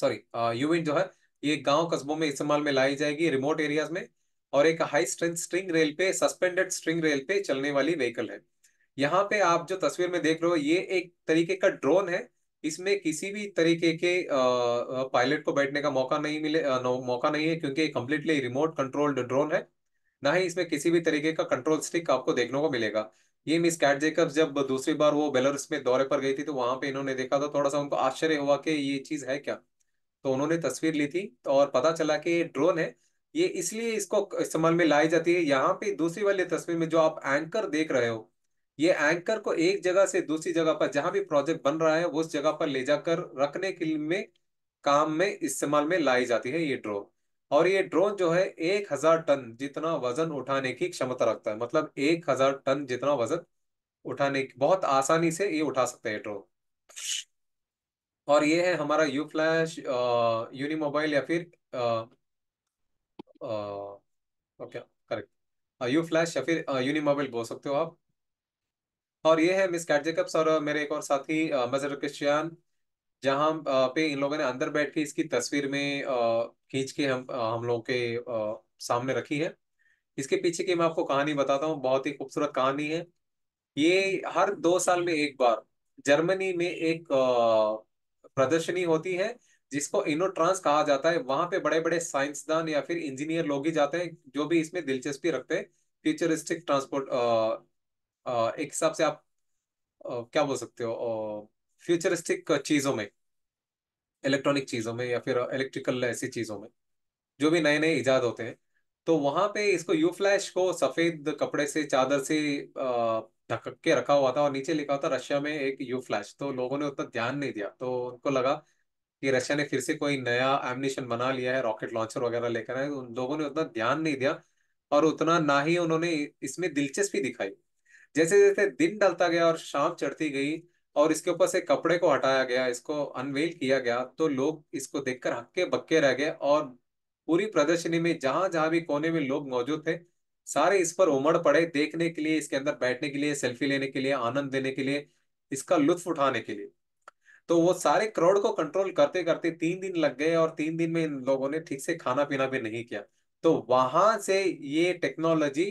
सॉरी यू विन जो है ये गांव कस्बों में इस्तेमाल में लाई जाएगी रिमोट एरियाज में और एक हाई स्ट्रेंथ स्ट्रिंग रेल पे सस्पेंडेड स्ट्रिंग रेल पे चलने वाली व्हीकल है यहाँ पे आप जो तस्वीर में देख रहे हो ये एक तरीके का ड्रोन है इसमें किसी भी तरीके के पायलट को बैठने का मौका नहीं मिले मौका नहीं है क्योंकि कंप्लीटली रिमोट कंट्रोल्ड ड्रोन है ना ही इसमें किसी भी तरीके का कंट्रोल स्टिक आपको देखने को मिलेगा ये मिस कैट जेकब जब दूसरी बार वो बेलरस में दौरे पर गई थी तो वहां पे इन्होंने देखा था थोड़ा सा उनको आश्चर्य हुआ कि ये चीज है क्या तो उन्होंने तस्वीर ली थी और पता चला कि ये ड्रोन है ये इसलिए इसको इस्तेमाल में लाई जाती है यहाँ पे दूसरी वाली तस्वीर में जो आप एंकर देख रहे हो ये एंकर को एक जगह से दूसरी जगह पर जहां भी प्रोजेक्ट बन रहा है उस जगह पर ले जाकर रखने के लिए में काम में इस्तेमाल में लाई जाती है ये ड्रोन और ये ड्रोन जो है एक हजार टन जितना वजन उठाने की क्षमता रखता है मतलब एक हजार टन जितना वजन उठाने की बहुत आसानी से ये उठा सकते हैं ड्रोन और ये है हमारा यू फ्लैश यूनिमोबाइल या फिर ओके करेक्ट यू फ्लैश या फिर मोबाइल बोल सकते हो आप और ये है मिस कैट और मेरे एक और साथी मजर क्रिश्चियन जहाँ पे इन लोगों ने अंदर बैठ के इसकी तस्वीर में खींच के हम हम लोगों के सामने रखी है इसके पीछे की मैं आपको कहानी बताता हूँ बहुत ही खूबसूरत कहानी है ये हर दो साल में एक बार जर्मनी में एक प्रदर्शनी होती है जिसको इनोट्रांस कहा जाता है वहां पे बड़े बड़े साइंसदान या फिर इंजीनियर लोग ही जाते हैं जो भी इसमें दिलचस्पी रखते हैं फ्यूचरिस्टिक ट्रांसपोर्ट एक हिसाब से आप क्या बोल सकते हो फ्यूचरिस्टिक चीज़ों में इलेक्ट्रॉनिक चीज़ों में या फिर इलेक्ट्रिकल ऐसी चीज़ों में जो भी नए नए इजाद होते हैं तो वहां पे इसको यू फ्लैश को सफ़ेद कपड़े से चादर से ढक के रखा हुआ था और नीचे लिखा था रशिया में एक यू फ्लैश तो लोगों ने उतना ध्यान नहीं दिया तो उनको लगा कि रशिया ने फिर से कोई नया एमिनेशन बना लिया है रॉकेट लॉन्चर वगैरह लेकर आए उन लोगों ने उतना ध्यान नहीं दिया और उतना ना ही उन्होंने इसमें दिलचस्पी दिखाई जैसे जैसे दिन डलता गया और शाम चढ़ती गई और इसके ऊपर से कपड़े को हटाया गया इसको अनवेल किया गया तो लोग इसको देखकर हक्के बक्के रह गए और पूरी प्रदर्शनी में जहां जहां भी कोने में लोग मौजूद थे सारे इस पर उमड़ पड़े देखने के लिए इसके अंदर बैठने के लिए सेल्फी लेने के लिए आनंद देने के लिए इसका लुत्फ उठाने के लिए तो वो सारे क्राउड को कंट्रोल करते करते तीन दिन लग गए और तीन दिन में इन लोगों ने ठीक से खाना पीना भी नहीं किया तो वहां से ये टेक्नोलॉजी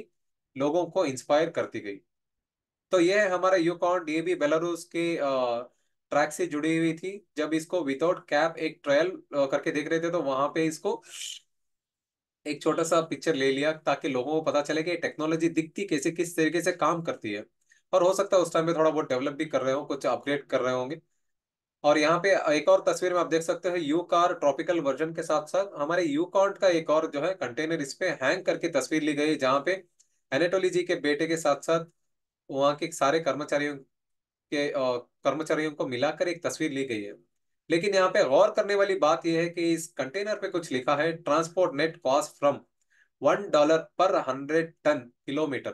लोगों को इंस्पायर करती गई तो ये हमारा यूकॉन ये भी बेलारूस की ट्रैक से जुड़ी हुई थी जब इसको विदाउट कैप एक ट्रायल करके देख रहे थे तो वहां पे इसको एक छोटा सा पिक्चर ले लिया ताकि लोगों को पता चले कि टेक्नोलॉजी दिखती कैसे किस तरीके से काम करती है और हो सकता है उस टाइम पे थोड़ा बहुत डेवलप भी कर रहे हो कुछ अपग्रेड कर रहे होंगे और यहाँ पे एक और तस्वीर में आप देख सकते हो यू कार ट्रॉपिकल वर्जन के साथ साथ हमारे यू कॉन्ट का एक और जो है कंटेनर इस पे हैंग करके तस्वीर ली गई जहाँ पे एनेटोली जी के बेटे के साथ साथ वहाँ के सारे कर्मचारियों के कर्मचारियों को मिलाकर एक तस्वीर ली गई है लेकिन यहाँ पे गौर करने वाली बात यह है कि इस कंटेनर पे कुछ लिखा है transport net cost from one dollar per hundred ton kilometer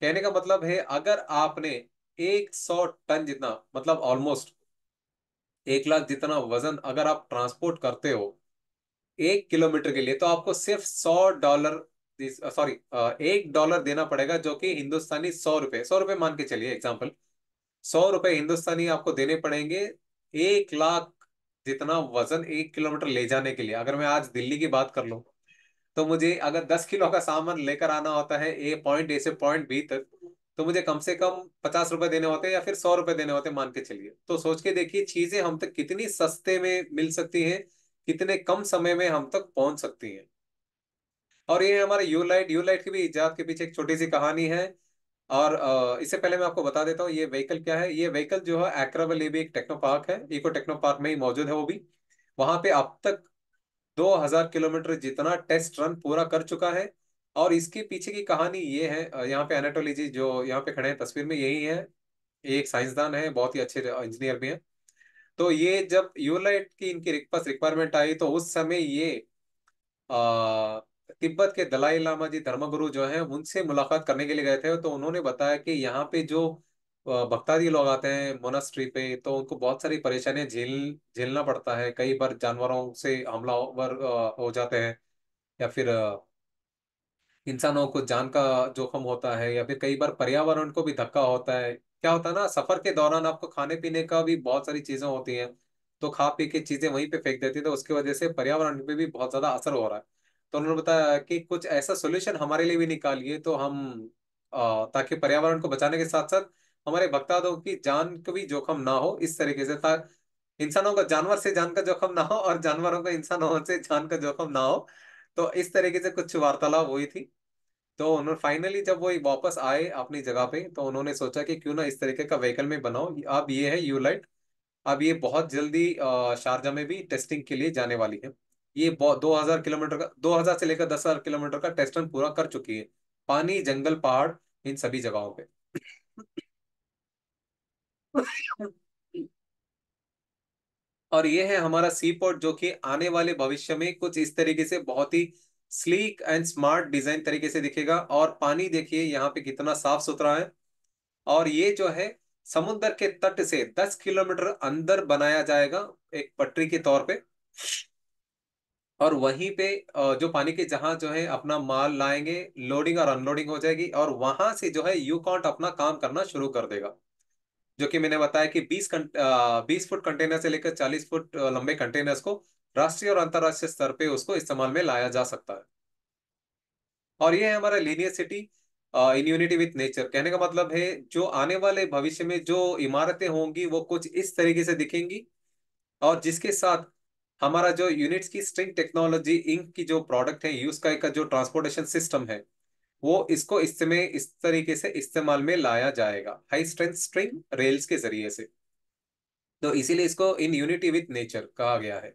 कहने का मतलब है अगर आपने एक सौ टन जितना मतलब ऑलमोस्ट एक लाख जितना वजन अगर आप ट्रांसपोर्ट करते हो एक किलोमीटर के लिए तो आपको सिर्फ सौ डॉलर सॉरी एक डॉलर देना पड़ेगा जो कि हिंदुस्तानी सौ रुपए सौ रुपए मान के चलिए एग्जाम्पल सौ रुपए हिंदुस्तानी आपको देने पड़ेंगे एक लाख जितना वजन एक किलोमीटर ले जाने के लिए अगर मैं आज दिल्ली की बात कर लू तो मुझे अगर दस किलो का सामान लेकर आना होता है ए पॉइंट ए से पॉइंट बी तक तो मुझे कम से कम पचास रुपए देने होते हैं या फिर सौ रुपए देने होते हैं मान के चलिए तो सोच के देखिए चीजें हम तक कितनी सस्ते में मिल सकती हैं कितने कम समय में हम तक पहुंच सकती हैं और ये हमारे यूलाइट यूलाइट की भी ईजाद के पीछे एक छोटी सी कहानी है और इससे पहले मैं आपको बता देता हूँ ये व्हीकल क्या है ये व्हीकल जो है एक्रावली भी एक टेक्नो पार्क है इको टेक्नो पार्क में ही मौजूद है वो भी वहां पे अब तक 2000 किलोमीटर जितना टेस्ट रन पूरा कर चुका है और इसके पीछे की कहानी ये है यहाँ पे एनाटोली जी जो यहाँ पे खड़े हैं तस्वीर में यही है एक साइंसदान है बहुत ही अच्छे इंजीनियर भी है तो ये जब यूलाइट की इनकी पास रिक्वायरमेंट आई तो उस समय ये आ, तिब्बत के दलाई लामा जी धर्मगुरु जो हैं उनसे मुलाकात करने के लिए गए थे तो उन्होंने बताया कि यहाँ पे जो भक्तादी लोग आते हैं मोनास्ट्री पे तो उनको बहुत सारी परेशानियां झेल झेलना पड़ता है कई बार जानवरों से हमलावर हो जाते हैं या फिर इंसानों को जान का जोखम होता है या फिर कई बार पर्यावरण को भी धक्का होता है क्या होता है ना सफर के दौरान आपको खाने पीने का भी बहुत सारी चीजें होती हैं तो खा पी के चीजें वहीं पे फेंक देती है तो उसकी वजह से पर्यावरण पे भी बहुत ज्यादा असर हो रहा है तो उन्होंने बताया कि कुछ ऐसा सोल्यूशन हमारे लिए भी निकालिए तो हम ताकि पर्यावरण को बचाने के साथ साथ हमारे भक्तादों की जान को भी जोखम ना हो इस तरीके से इंसानों का जानवर से जान का जोखम ना हो और जानवरों का इंसानों से जान का जोखम ना हो तो इस तरीके से कुछ वार्तालाप हुई थी तो उन्होंने फाइनली जब वो वापस आए अपनी जगह पे तो उन्होंने सोचा कि क्यों ना इस तरीके का व्हीकल में बनाओ अब ये है यूलाइट अब ये बहुत जल्दी शारजा में भी टेस्टिंग के लिए जाने वाली है ये 2000 किलोमीटर का 2000 से लेकर 10000 किलोमीटर का टेस्ट रन पूरा कर चुकी है पानी जंगल पहाड़ इन सभी जगहों पे और ये है हमारा सी पोर्ट जो कि आने वाले भविष्य में कुछ इस तरीके से बहुत ही स्लीक एंड स्मार्ट डिजाइन तरीके से दिखेगा और पानी देखिए यहाँ पे कितना साफ सुथरा है और ये जो है समुद्र के तट से 10 किलोमीटर अंदर बनाया जाएगा एक पटरी के तौर पे और वहीं पे जो पानी के जहाज जो है अपना माल लाएंगे लोडिंग और अनलोडिंग हो जाएगी और वहां से जो है यू कॉन्ट अपना काम करना शुरू कर देगा जो कि मैंने बताया कि 20 बीस फुट कंटेनर से लेकर 40 फुट लंबे कंटेनर्स को राष्ट्रीय और अंतर्राष्ट्रीय स्तर पे उसको इस्तेमाल में लाया जा सकता है और ये है हमारा linear city in unity with nature कहने का मतलब है जो आने वाले भविष्य में जो इमारतें होंगी वो कुछ इस तरीके से दिखेंगी और जिसके साथ हमारा जो यूनिट्स की स्ट्रिंग टेक्नोलॉजी इंक की जो प्रोडक्ट है यूज का, का जो ट्रांसपोर्टेशन सिस्टम है वो इसको इसमें इस तरीके से इस्तेमाल में लाया जाएगा हाई स्ट्रेंथ स्ट्रिंग रेल्स के जरिए से तो इसीलिए इसको इन यूनिटी विथ नेचर कहा गया है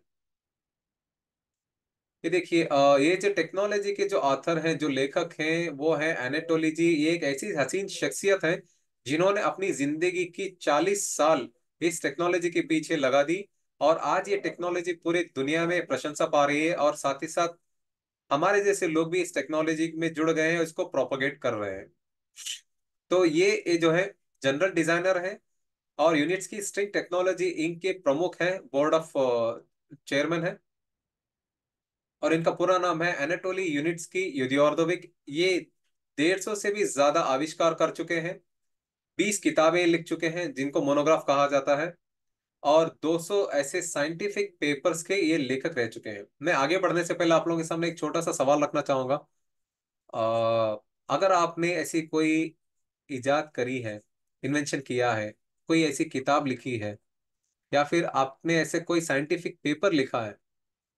ये देखिए ये जो टेक्नोलॉजी के जो ऑथर हैं जो लेखक हैं वो है एनेटोलॉजी ये एक ऐसी हसीन शख्सियत है जिन्होंने अपनी जिंदगी की चालीस साल इस टेक्नोलॉजी के पीछे लगा दी और आज ये टेक्नोलॉजी पूरी दुनिया में प्रशंसा पा रही है और साथ ही साथ हमारे जैसे लोग भी इस टेक्नोलॉजी में जुड़ गए हैं इसको प्रोपोगेट कर रहे हैं तो ये, ये जो है जनरल डिजाइनर है और यूनिट्स की स्ट्रिंग टेक्नोलॉजी इंक के प्रमुख है बोर्ड ऑफ चेयरमैन है और इनका पूरा नाम है एनेटोली यूनिट्स की युद्योर्दोविक ये डेढ़ सौ से भी ज्यादा आविष्कार कर चुके हैं बीस किताबें लिख चुके हैं जिनको मोनोग्राफ कहा जाता है और 200 ऐसे साइंटिफिक पेपर्स के ये लेखक रह चुके हैं मैं आगे बढ़ने से पहले आप लोगों के सामने एक छोटा सा सवाल रखना चाहूँगा अगर आपने ऐसी कोई ईजाद करी है इन्वेंशन किया है कोई ऐसी किताब लिखी है या फिर आपने ऐसे कोई साइंटिफिक पेपर लिखा है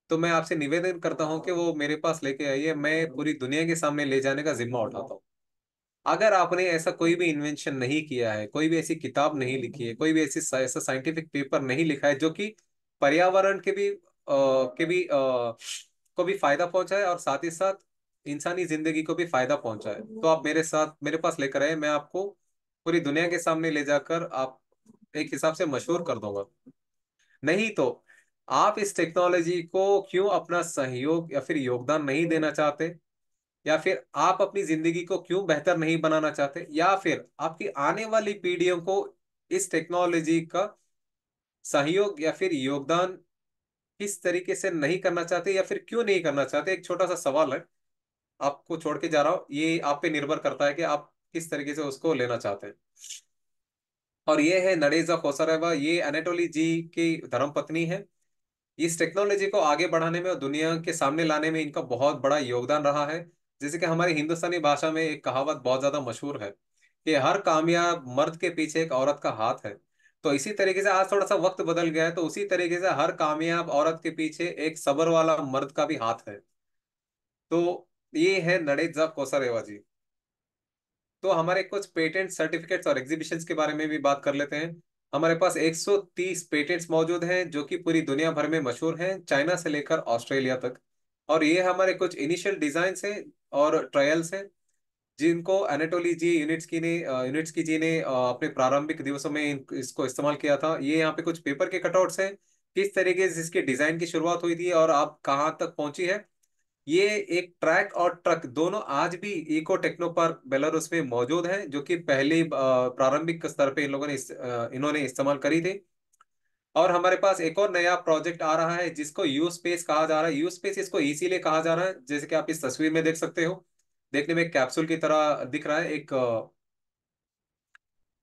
तो मैं आपसे निवेदन करता हूँ कि वो मेरे पास लेके आइए मैं पूरी दुनिया के सामने ले जाने का जिम्मा उठाता हूँ अगर आपने ऐसा कोई भी इन्वेंशन नहीं किया है कोई भी ऐसी किताब नहीं लिखी है कोई भी ऐसी ऐसा साइंटिफिक पेपर नहीं लिखा है जो कि पर्यावरण के भी आ, के भी आ, को भी फायदा पहुंचाए और साथ ही साथ इंसानी जिंदगी को भी फायदा पहुंचाए तो आप मेरे साथ मेरे पास लेकर आए मैं आपको पूरी दुनिया के सामने ले जाकर आप एक हिसाब से मशहूर कर दूंगा नहीं तो आप इस टेक्नोलॉजी को क्यों अपना सहयोग या फिर योगदान नहीं देना चाहते या फिर आप अपनी जिंदगी को क्यों बेहतर नहीं बनाना चाहते या फिर आपकी आने वाली पीढ़ियों को इस टेक्नोलॉजी का सहयोग या फिर योगदान किस तरीके से नहीं करना चाहते या फिर क्यों नहीं करना चाहते एक छोटा सा सवाल है आपको छोड़ के जा रहा हूं ये आप पे निर्भर करता है कि आप किस तरीके से उसको लेना चाहते हैं और ये है नडेजा खोसरेवा ये अनेटोली जी की धर्मपत्नी है इस टेक्नोलॉजी को आगे बढ़ाने में और दुनिया के सामने लाने में इनका बहुत बड़ा योगदान रहा है जैसे कि हमारी हिंदुस्तानी भाषा में एक कहावत बहुत ज्यादा मशहूर है कि हर कामयाब मर्द के पीछे एक औरत का हाथ है तो इसी तरीके से आज थोड़ा सा वक्त बदल गया है तो उसी तरीके से हर कामयाब औरत के पीछे एक सबर वाला मर्द का भी हाथ है तो ये है नडेजा कोसारेवा जी तो हमारे कुछ पेटेंट सर्टिफिकेट्स और एग्जीबिशंस के बारे में भी बात कर लेते हैं हमारे पास 130 पेटेंट्स मौजूद हैं जो कि पूरी दुनिया भर में मशहूर हैं चाइना से लेकर ऑस्ट्रेलिया तक और ये हमारे कुछ इनिशियल डिजाइन हैं और ट्रायल से जिनको एनेटोली जी यूनिट्स की ने यूनिट्स की जी ने अपने प्रारंभिक दिवसों में इसको इस्तेमाल किया था ये यहाँ पे कुछ पेपर के कटआउट्स हैं किस तरीके से इसके डिजाइन की शुरुआत हुई थी और आप कहाँ तक पहुंची है ये एक ट्रैक और ट्रक दोनों आज भी इको टेक्नो पार्क बेलारूस में मौजूद है जो कि पहले प्रारंभिक स्तर पे इन लोगों ने इस, इन्होंने इस्तेमाल करी थी और हमारे पास एक और नया प्रोजेक्ट आ रहा है जिसको यू स्पेस कहा जा रहा है यू स्पेस इसको इसीलिए कहा जा रहा है जैसे कि आप इस तस्वीर में देख सकते हो देखने में कैप्सूल की तरह दिख रहा है एक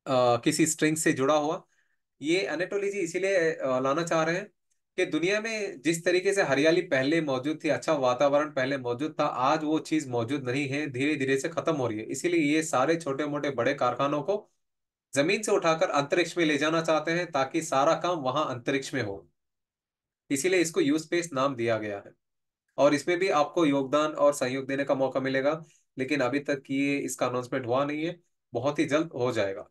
आ, किसी स्ट्रिंग से जुड़ा हुआ ये एनेटोलॉजी इसीलिए लाना चाह रहे हैं कि दुनिया में जिस तरीके से हरियाली पहले मौजूद थी अच्छा वातावरण पहले मौजूद था आज वो चीज मौजूद नहीं है धीरे धीरे से खत्म हो रही है इसीलिए ये सारे छोटे मोटे बड़े कारखानों को जमीन से उठाकर अंतरिक्ष में ले जाना चाहते हैं ताकि सारा काम वहां अंतरिक्ष में हो इसीलिए इसको यू स्पेस नाम दिया गया है और इसमें भी आपको योगदान और सहयोग देने का मौका मिलेगा लेकिन अभी तक ये इसका अनाउंसमेंट हुआ नहीं है बहुत ही जल्द हो जाएगा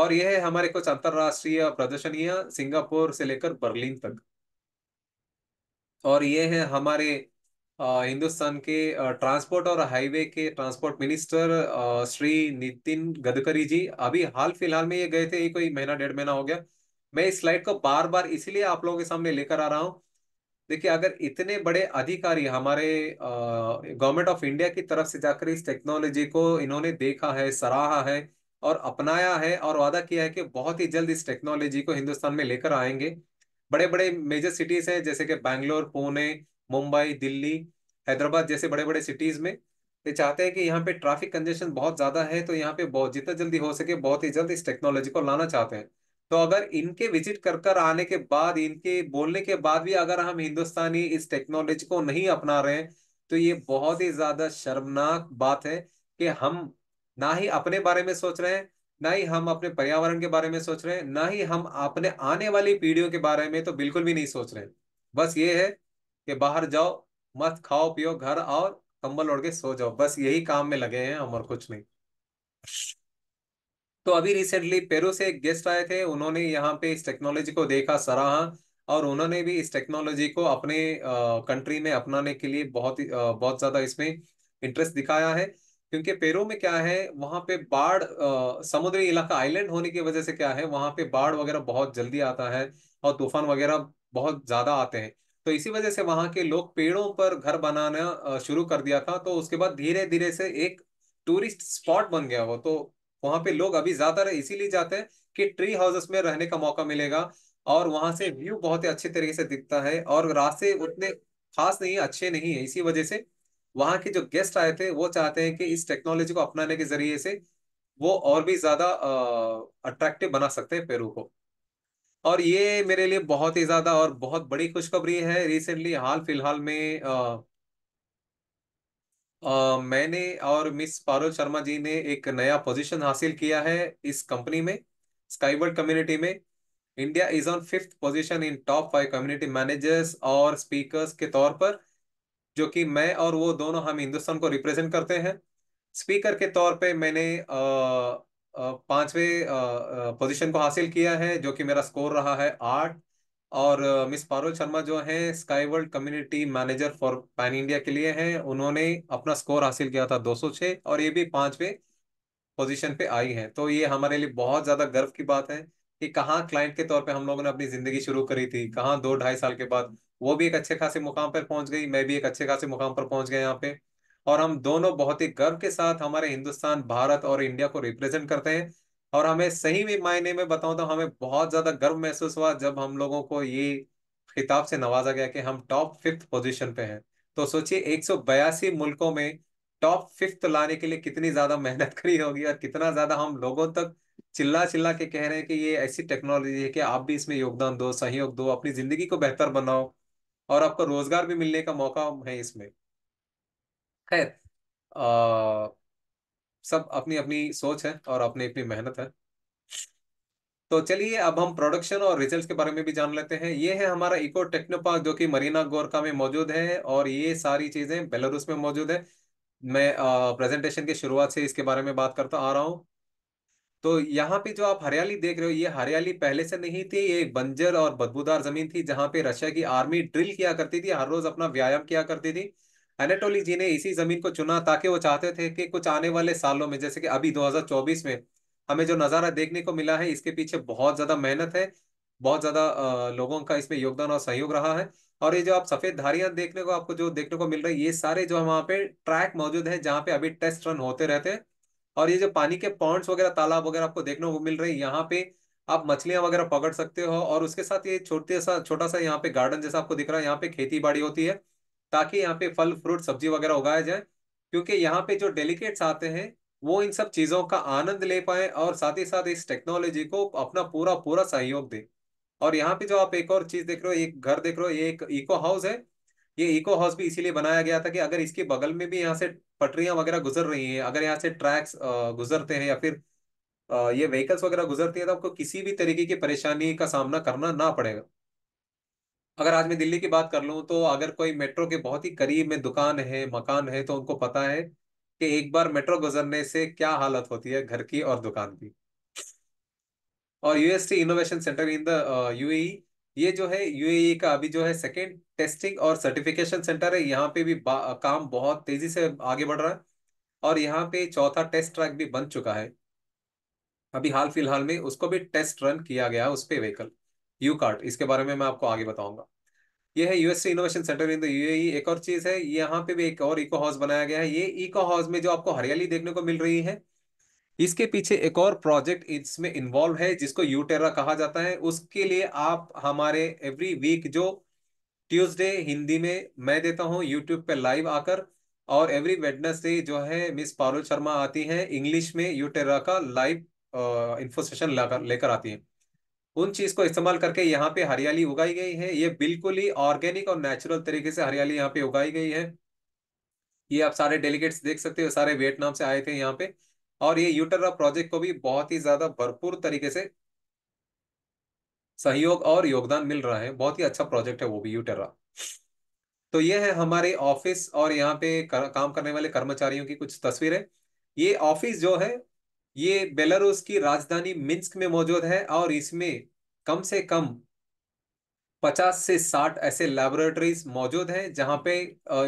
और यह है हमारे कुछ अंतरराष्ट्रीय प्रदर्शनीय सिंगापुर से लेकर बर्लिन तक और यह है हमारे हिंदुस्तान के ट्रांसपोर्ट और हाईवे के ट्रांसपोर्ट मिनिस्टर श्री नितिन गडकरी जी अभी हाल फिलहाल में ये गए थे ये कोई महीना डेढ़ महीना हो गया मैं इस स्लाइड को बार बार इसीलिए आप लोगों के सामने लेकर आ रहा हूँ देखिए अगर इतने बड़े अधिकारी हमारे गवर्नमेंट ऑफ इंडिया की तरफ से जाकर इस टेक्नोलॉजी को इन्होंने देखा है सराहा है और अपनाया है और वादा किया है कि बहुत ही जल्द इस टेक्नोलॉजी को हिंदुस्तान में लेकर आएंगे बड़े बड़े मेजर सिटीज हैं जैसे कि बैंगलोर पुणे मुंबई दिल्ली हैदराबाद जैसे बड़े बड़े सिटीज में ये चाहते हैं कि यहाँ पे ट्रैफिक कंजेशन बहुत ज्यादा है तो यहाँ पे बहुत जितना जल्दी हो सके बहुत ही जल्द इस टेक्नोलॉजी को लाना चाहते हैं तो अगर इनके विजिट कर कर आने के बाद इनके बोलने के बाद भी अगर हम हिंदुस्तानी इस टेक्नोलॉजी को नहीं अपना रहे हैं तो ये बहुत ही ज्यादा शर्मनाक बात है कि हम ना ही अपने बारे में सोच रहे हैं ना ही हम अपने पर्यावरण के बारे में सोच रहे हैं ना ही हम अपने आने वाली पीढ़ियों के बारे में तो बिल्कुल भी नहीं सोच रहे हैं बस ये है कि बाहर जाओ मत खाओ पियो घर आओ कंबल ओढ़ के सो जाओ बस यही काम में लगे हैं हम और कुछ नहीं तो अभी रिसेंटली पेरू से एक गेस्ट आए थे उन्होंने यहाँ पे इस टेक्नोलॉजी को देखा सराहा और उन्होंने भी इस टेक्नोलॉजी को अपने कंट्री में अपनाने के लिए बहुत आ, बहुत ज़्यादा इसमें इंटरेस्ट दिखाया है क्योंकि पेरू में क्या है वहां पे बाढ़ समुद्री इलाका आइलैंड होने की वजह से क्या है वहां पे बाढ़ वगैरह बहुत जल्दी आता है और तूफान वगैरह बहुत ज़्यादा आते हैं तो इसी वजह से वहां के लोग पेड़ों पर घर बनाना शुरू कर दिया था तो उसके बाद धीरे धीरे से एक टूरिस्ट स्पॉट बन गया वो तो वहां पे लोग अभी ज्यादा इसीलिए जाते हैं कि ट्री हाउसेस में रहने का मौका मिलेगा और वहां से व्यू बहुत ही अच्छे तरीके से दिखता है और रास्ते उतने खास नहीं अच्छे नहीं है इसी वजह से वहां के जो गेस्ट आए थे वो चाहते हैं कि इस टेक्नोलॉजी को अपनाने के जरिए से वो और भी ज्यादा अट्रैक्टिव बना सकते हैं पेरू को और ये मेरे लिए बहुत ही ज्यादा और बहुत बड़ी खुशखबरी है रिसेंटली हाल फिलहाल में आ, आ, मैंने और मिस पारुल शर्मा जी ने एक नया पोजीशन हासिल किया है इस कंपनी में स्काईवर्ड कम्युनिटी में India is on fifth position in top five community managers और स्पीकर्स के तौर पर जो कि मैं और वो दोनों हम हिंदुस्तान को रिप्रेजेंट करते हैं स्पीकर के तौर पे मैंने आ, पांचवें पोजीशन को हासिल किया है जो कि मेरा स्कोर रहा है आठ और मिस पारुल शर्मा जो है sky world community manager for pan India के लिए हैं उन्होंने अपना स्कोर हासिल किया था 206 और ये भी पांचवें पोजीशन पे आई हैं तो ये हमारे लिए बहुत ज़्यादा गर्व की बात है कि कहाँ क्लाइंट के तौर पे हम लोगों ने अपनी ज़िंदगी शुरू करी थी कहाँ दो ढाई साल के बाद वो भी एक अच्छे खासे मुकाम पर पहुंच गई मैं भी एक अच्छे खासे मुकाम पर पहुंच गया यहाँ पे और हम दोनों बहुत ही गर्व के साथ हमारे हिंदुस्तान भारत और इंडिया को रिप्रेजेंट करते हैं और हमें सही भी मायने में बताऊं तो हमें बहुत ज्यादा गर्व महसूस हुआ जब हम लोगों को ये खिताब से नवाजा गया कि हम टॉप फिफ्थ पोजीशन पे हैं तो सोचिए एक मुल्कों में टॉप फिफ्थ लाने के लिए कितनी ज्यादा मेहनत करी होगी और कितना ज्यादा हम लोगों तक चिल्ला चिल्ला के कह रहे हैं कि ये ऐसी टेक्नोलॉजी है कि आप भी इसमें योगदान दो सहयोग दो अपनी जिंदगी को बेहतर बनाओ और आपको रोजगार भी मिलने का मौका है इसमें खैर सब अपनी अपनी सोच है और अपनी अपनी मेहनत है तो चलिए अब हम प्रोडक्शन और रिजल्ट्स के बारे में भी जान लेते हैं ये है हमारा इको टेक्नो पार्क जो कि मरीना गोरका में मौजूद है और ये सारी चीजें बेलारूस में मौजूद है मैं प्रेजेंटेशन की शुरुआत से इसके बारे में बात करता आ रहा हूँ तो यहाँ पे जो आप हरियाली देख रहे हो ये हरियाली पहले से नहीं थी ये बंजर और बदबूदार जमीन थी जहाँ पे रशिया की आर्मी ड्रिल किया करती थी हर रोज अपना व्यायाम किया करती थी एनेटोली जी ने इसी जमीन को चुना ताकि वो चाहते थे कि कुछ आने वाले सालों में जैसे कि अभी 2024 में हमें जो नज़ारा देखने को मिला है इसके पीछे बहुत ज़्यादा मेहनत है बहुत ज़्यादा लोगों का इसमें योगदान और सहयोग रहा है और ये जो आप सफ़ेद धारियां देखने को आपको जो देखने को मिल रही है ये सारे जो वहाँ पे ट्रैक मौजूद है जहाँ पे अभी टेस्ट रन होते रहते हैं और ये जो पानी के पॉइंट्स वगैरह तालाब वगैरह आपको देखने को मिल रहे हैं यहाँ पे आप मछलियां वगैरह पकड़ सकते हो और उसके साथ ये छोटे सा छोटा सा यहाँ पे गार्डन जैसा आपको दिख रहा है यहाँ पे खेती बाड़ी होती है ताकि यहाँ पे फल फ्रूट सब्जी वगैरह उगाए जाए क्योंकि यहाँ पे जो डेलीकेट्स आते हैं वो इन सब चीज़ों का आनंद ले पाए और साथ ही साथ इस टेक्नोलॉजी को अपना पूरा पूरा सहयोग दे और यहाँ पे जो आप एक और चीज़ देख रहे हो एक घर देख रहे हो ये एक इको हाउस है ये इको हाउस भी इसीलिए बनाया गया था कि अगर इसके बगल में भी यहाँ से पटरियां वगैरह गुजर रही हैं अगर यहाँ से ट्रैक्स गुजरते हैं या फिर ये व्हीकल्स वगैरह गुजरती है तो आपको किसी भी तरीके की परेशानी का सामना करना ना पड़ेगा अगर आज मैं दिल्ली की बात कर लूँ तो अगर कोई मेट्रो के बहुत ही करीब में दुकान है मकान है तो उनको पता है कि एक बार मेट्रो गुजरने से क्या हालत होती है घर की और दुकान की और UST innovation centre in the UAE ये जो है यूएई का अभी जो है सेकेंड टेस्टिंग और सर्टिफिकेशन सेंटर है यहाँ पे भी काम बहुत तेजी से आगे बढ़ रहा है और यहाँ पे चौथा टेस्ट ट्रैक भी बन चुका है अभी हाल फिलहाल में उसको भी टेस्ट रन किया गया उस पर व्हीकल यू कार्ट इसके बारे में मैं आपको आगे बताऊंगा ये है USA innovation centre in the UAE एक और चीज है यहाँ पे भी एक और इको हाउस बनाया गया है ये इको हाउस में जो आपको हरियाली देखने को मिल रही है इसके पीछे एक और प्रोजेक्ट इसमें इन्वॉल्व है जिसको यूटेरा कहा जाता है उसके लिए आप हमारे एवरी वीक जो ट्यूसडे हिंदी में मैं देता हूँ यूट्यूब पे लाइव आकर और एवरी वेडनेसडे जो है मिस पारुल शर्मा आती है इंग्लिश में यूटेरा का लाइव इन्फो सेशन लेकर आती है उन चीज को इस्तेमाल करके यहाँ पे हरियाली उगाई गई है ये बिल्कुल ही ऑर्गेनिक और नेचुरल तरीके से हरियाली यहाँ पे उगाई गई है ये आप सारे डेलीगेट्स देख सकते हो सारे वियतनाम से आए थे यहाँ पे और ये यूटरा प्रोजेक्ट को भी बहुत ही ज्यादा भरपूर तरीके से सहयोग और योगदान मिल रहा है बहुत ही अच्छा प्रोजेक्ट है वो भी यूटरा तो ये है हमारे ऑफिस और यहाँ पे कर, काम करने वाले कर्मचारियों की कुछ तस्वीरें ये ऑफिस जो है ये बेलारूस की राजधानी मिन्स्क में मौजूद है और इसमें कम से कम पचास से साठ ऐसे लैबोरेटरीज मौजूद हैं जहां पे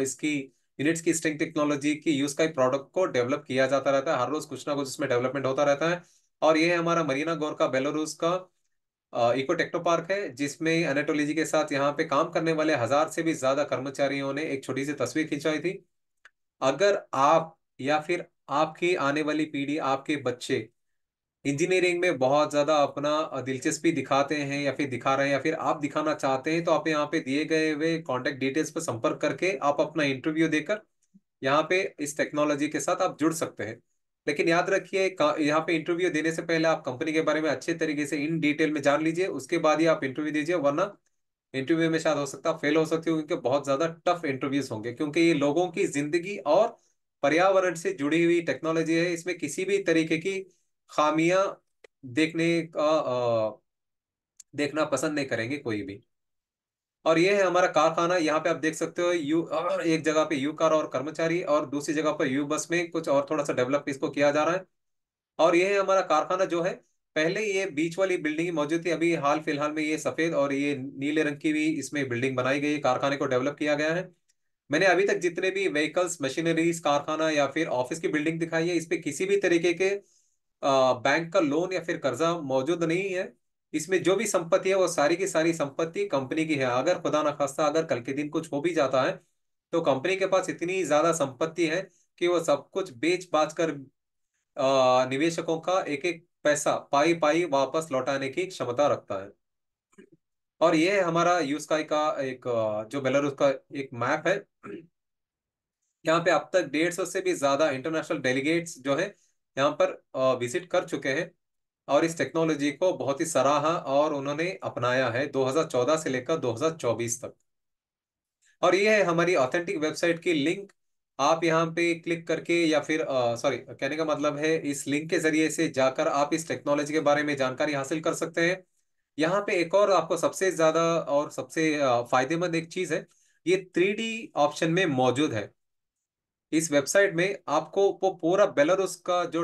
इसकी यूनिट्स की स्ट्रिंग टेक्नोलॉजी की यूज का प्रोडक्ट को डेवलप किया जाता रहता है हर रोज कुछ ना कुछ उसमें डेवलपमेंट होता रहता है और ये है हमारा मरीना गौर का बेलारूस का इको पार्क है जिसमें एनेटोलॉजी के साथ यहाँ पे काम करने वाले हजार से भी ज्यादा कर्मचारियों ने एक छोटी सी तस्वीर खिंचाई थी अगर आप या फिर आपकी आने वाली पीढ़ी आपके बच्चे इंजीनियरिंग में बहुत ज़्यादा अपना दिलचस्पी दिखाते हैं या फिर दिखा रहे हैं या फिर आप दिखाना चाहते हैं तो आप यहाँ पे दिए गए हुए कॉन्टेक्ट डिटेल्स पर संपर्क करके आप अपना इंटरव्यू देकर यहाँ पे इस टेक्नोलॉजी के साथ आप जुड़ सकते हैं लेकिन याद रखिए यहाँ पे इंटरव्यू देने से पहले आप कंपनी के बारे में अच्छे तरीके से इन डिटेल में जान लीजिए उसके बाद ही आप इंटरव्यू दीजिए वरना इंटरव्यू में शायद हो सकता है फेल हो सकती हो क्योंकि बहुत ज़्यादा टफ इंटरव्यूज होंगे क्योंकि ये लोगों की जिंदगी और पर्यावरण से जुड़ी हुई टेक्नोलॉजी है इसमें किसी भी तरीके की खामियां देखने का आ, देखना पसंद नहीं करेंगे कोई भी और ये है हमारा कारखाना यहाँ पे आप देख सकते हो यू एक जगह पे यू कार और कर्मचारी और दूसरी जगह पर यू बस में कुछ और थोड़ा सा डेवलप इसको किया जा रहा है और ये है हमारा कारखाना जो है पहले ये बीच वाली बिल्डिंग मौजूद थी अभी हाल फिलहाल में ये सफेद और ये नीले रंग की भी इसमें बिल्डिंग बनाई गई है कारखाने को डेवलप किया गया है मैंने अभी तक जितने भी व्हीकल्स मशीनरीज कारखाना या फिर ऑफिस की बिल्डिंग दिखाई है इस पर किसी भी तरीके के बैंक का लोन या फिर कर्जा मौजूद नहीं है इसमें जो भी संपत्ति है वो सारी की सारी संपत्ति कंपनी की है अगर खुदा ना खास्ता अगर कल के दिन कुछ हो भी जाता है तो कंपनी के पास इतनी ज्यादा संपत्ति है कि वो सब कुछ बेच बाच कर निवेशकों का एक एक पैसा पाई पाई वापस लौटाने की क्षमता रखता है और ये हमारा यूस्काई का एक जो बेलारूस का एक मैप है यहाँ पे अब तक डेढ़ सौ से भी ज्यादा इंटरनेशनल डेलीगेट्स जो है यहाँ पर विजिट कर चुके हैं और इस टेक्नोलॉजी को बहुत ही सराहा और उन्होंने अपनाया है 2014 से लेकर 2024 तक और ये है हमारी ऑथेंटिक वेबसाइट की लिंक आप यहाँ पे क्लिक करके या फिर सॉरी कहने का मतलब है इस लिंक के जरिए से जाकर आप इस टेक्नोलॉजी के बारे में जानकारी हासिल कर सकते हैं यहाँ पे एक और आपको सबसे ज्यादा और सबसे फायदेमंद एक चीज है ये थ्री ऑप्शन में मौजूद है इस वेबसाइट में आपको वो पूरा बेलारूस का जो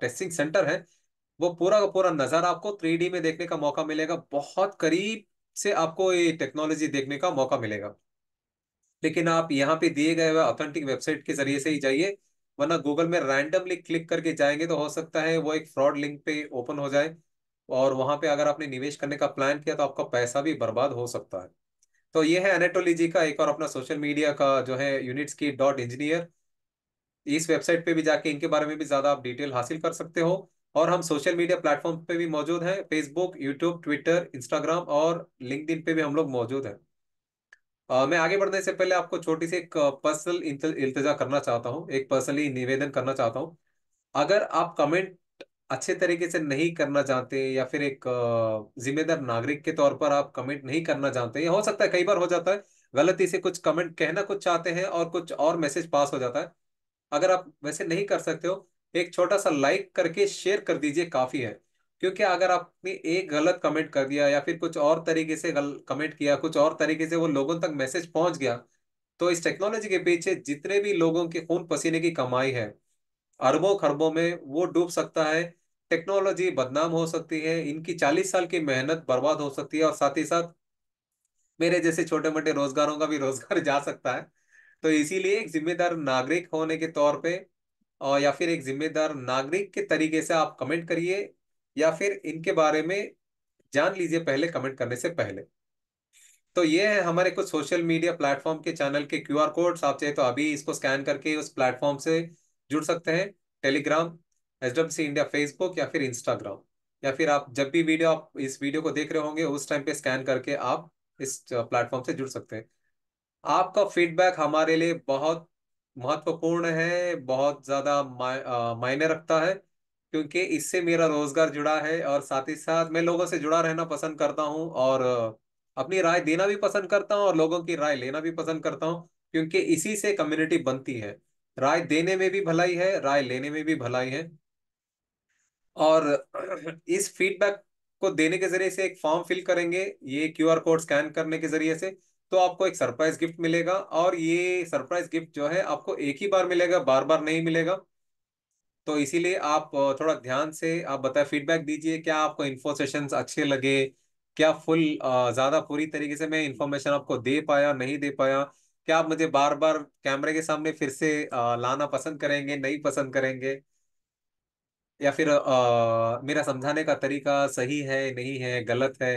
टेस्टिंग सेंटर है वो पूरा का पूरा नज़ारा आपको थ्री में देखने का मौका मिलेगा बहुत करीब से आपको ये टेक्नोलॉजी देखने का मौका मिलेगा लेकिन आप यहाँ पे दिए गए ऑथेंटिक वेबसाइट के जरिए से ही जाइए वरना गूगल में रैंडमली क्लिक करके जाएंगे तो हो सकता है वो एक फ्रॉड लिंक पे ओपन हो जाए और वहां पे अगर आपने निवेश करने का प्लान किया तो आपका पैसा भी बर्बाद हो सकता है तो ये है एनेटोली जी का एक और अपना सोशल मीडिया का जो है यूनिट्स की डॉट इंजीनियर इस वेबसाइट पे भी जाके इनके बारे में भी ज्यादा आप डिटेल हासिल कर सकते हो और हम सोशल मीडिया प्लेटफॉर्म पे भी मौजूद हैं फेसबुक यूट्यूब ट्विटर इंस्टाग्राम और लिंकड पे भी हम लोग मौजूद हैं मैं आगे बढ़ने से पहले आपको छोटी सी एक पर्सनल इल्तजा करना चाहता हूँ एक पर्सनली निवेदन करना चाहता हूँ अगर आप कमेंट अच्छे तरीके से नहीं करना चाहते या फिर एक जिम्मेदार नागरिक के तौर पर आप कमेंट नहीं करना चाहते हो सकता है कई बार हो जाता है गलती से कुछ कमेंट कहना कुछ चाहते हैं और कुछ और मैसेज पास हो जाता है अगर आप वैसे नहीं कर सकते हो एक छोटा सा लाइक करके शेयर कर दीजिए काफी है क्योंकि अगर आपने एक गलत कमेंट कर दिया या फिर कुछ और तरीके से गल कमेंट किया कुछ और तरीके से वो लोगों तक मैसेज पहुंच गया तो इस टेक्नोलॉजी के पीछे जितने भी लोगों के खून पसीने की कमाई है अरबों खरबों में वो डूब सकता है टेक्नोलॉजी बदनाम हो सकती है इनकी चालीस साल की मेहनत बर्बाद हो सकती है और साथ ही साथ मेरे जैसे छोटे मोटे रोजगारों का भी रोजगार जा सकता है तो इसीलिए एक जिम्मेदार नागरिक होने के तौर पे और या फिर एक जिम्मेदार नागरिक के तरीके से आप कमेंट करिए या फिर इनके बारे में जान लीजिए पहले कमेंट करने से पहले तो ये है हमारे कुछ सोशल मीडिया प्लेटफॉर्म के चैनल के क्यूआर कोड्स आप चाहे तो अभी इसको स्कैन करके उस प्लेटफॉर्म से जुड़ सकते हैं टेलीग्राम एच इंडिया फेसबुक या फिर इंस्टाग्राम या फिर आप जब भी वीडियो आप इस वीडियो को देख रहे होंगे उस टाइम पे स्कैन करके आप इस प्लेटफॉर्म से जुड़ सकते हैं आपका फीडबैक हमारे लिए बहुत महत्वपूर्ण है बहुत ज़्यादा मायने रखता है क्योंकि इससे मेरा रोजगार जुड़ा है और साथ ही साथ मैं लोगों से जुड़ा रहना पसंद करता हूँ और अपनी राय देना भी पसंद करता हूँ और लोगों की राय लेना भी पसंद करता हूँ क्योंकि इसी से कम्युनिटी बनती है राय देने में भी भलाई है राय लेने में भी भलाई है और इस फीडबैक को देने के जरिए से एक फॉर्म फिल करेंगे ये क्यूआर कोड स्कैन करने के जरिए से तो आपको एक सरप्राइज गिफ्ट मिलेगा और ये सरप्राइज गिफ्ट जो है आपको एक ही बार मिलेगा बार बार नहीं मिलेगा तो इसीलिए आप थोड़ा ध्यान से आप बताए फीडबैक दीजिए क्या आपको इन्फो सेशन अच्छे लगे क्या फुल ज़्यादा पूरी तरीके से मैं इन्फॉर्मेशन आपको दे पाया नहीं दे पाया क्या आप मुझे बार बार कैमरे के सामने फिर से लाना पसंद करेंगे नहीं पसंद करेंगे या फिर आ, मेरा समझाने का तरीका सही है नहीं है गलत है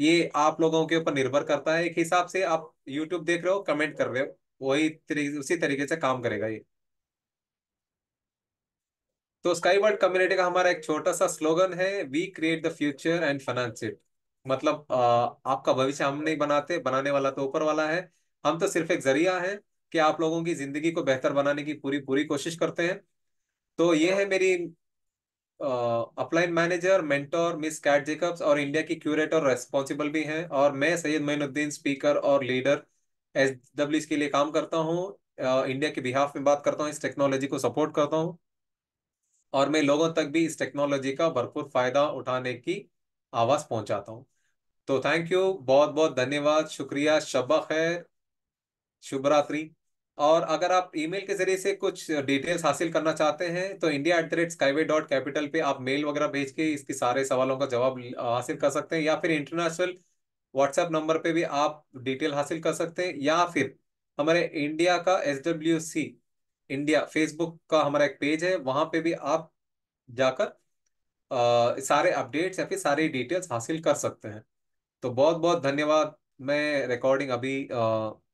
ये आप लोगों के ऊपर निर्भर करता है एक हिसाब से आप YouTube देख रहे हो कमेंट कर रहे हो वही तरी, उसी तरीके से काम करेगा ये तो स्काई वर्ल्ड कम्युनिटी का हमारा एक छोटा सा स्लोगन है we create the future and finance it मतलब आ, आपका भविष्य हम नहीं बनाते बनाने वाला तो ऊपर वाला है हम तो सिर्फ एक जरिया है कि आप लोगों की जिंदगी को बेहतर बनाने की पूरी पूरी कोशिश करते हैं तो ये है मेरी upline manager mentor Miss Kat Jacobs और इंडिया की क्यूरेटर रेस्पॉन्सिबल भी हैं और मैं सैयद मोइनुद्दीन स्पीकर और लीडर एस डब्ल्यू के लिए काम करता हूँ इंडिया के बिहाफ में बात करता हूँ इस टेक्नोलॉजी को सपोर्ट करता हूँ और मैं लोगों तक भी इस टेक्नोलॉजी का भरपूर फायदा उठाने की आवाज़ पहुँचाता हूँ तो थैंक यू बहुत बहुत धन्यवाद शुक्रिया शबा खैर शुभ रात्रि और अगर आप ईमेल के जरिए से कुछ डिटेल्स हासिल करना चाहते हैं तो India at the rate Skyway dot capital पे आप मेल वगैरह भेज के इसके सारे सवालों का जवाब हासिल कर सकते हैं या फिर इंटरनेशनल व्हाट्सएप नंबर पे भी आप डिटेल हासिल कर सकते हैं या फिर हमारे इंडिया का S W C India Facebook का हमारा एक पेज है वहां पे भी आप जाकर आ, सारे अपडेट्स या फिर सारी डिटेल्स हासिल कर सकते हैं तो बहुत बहुत धन्यवाद मैं रिकॉर्डिंग अभी आ,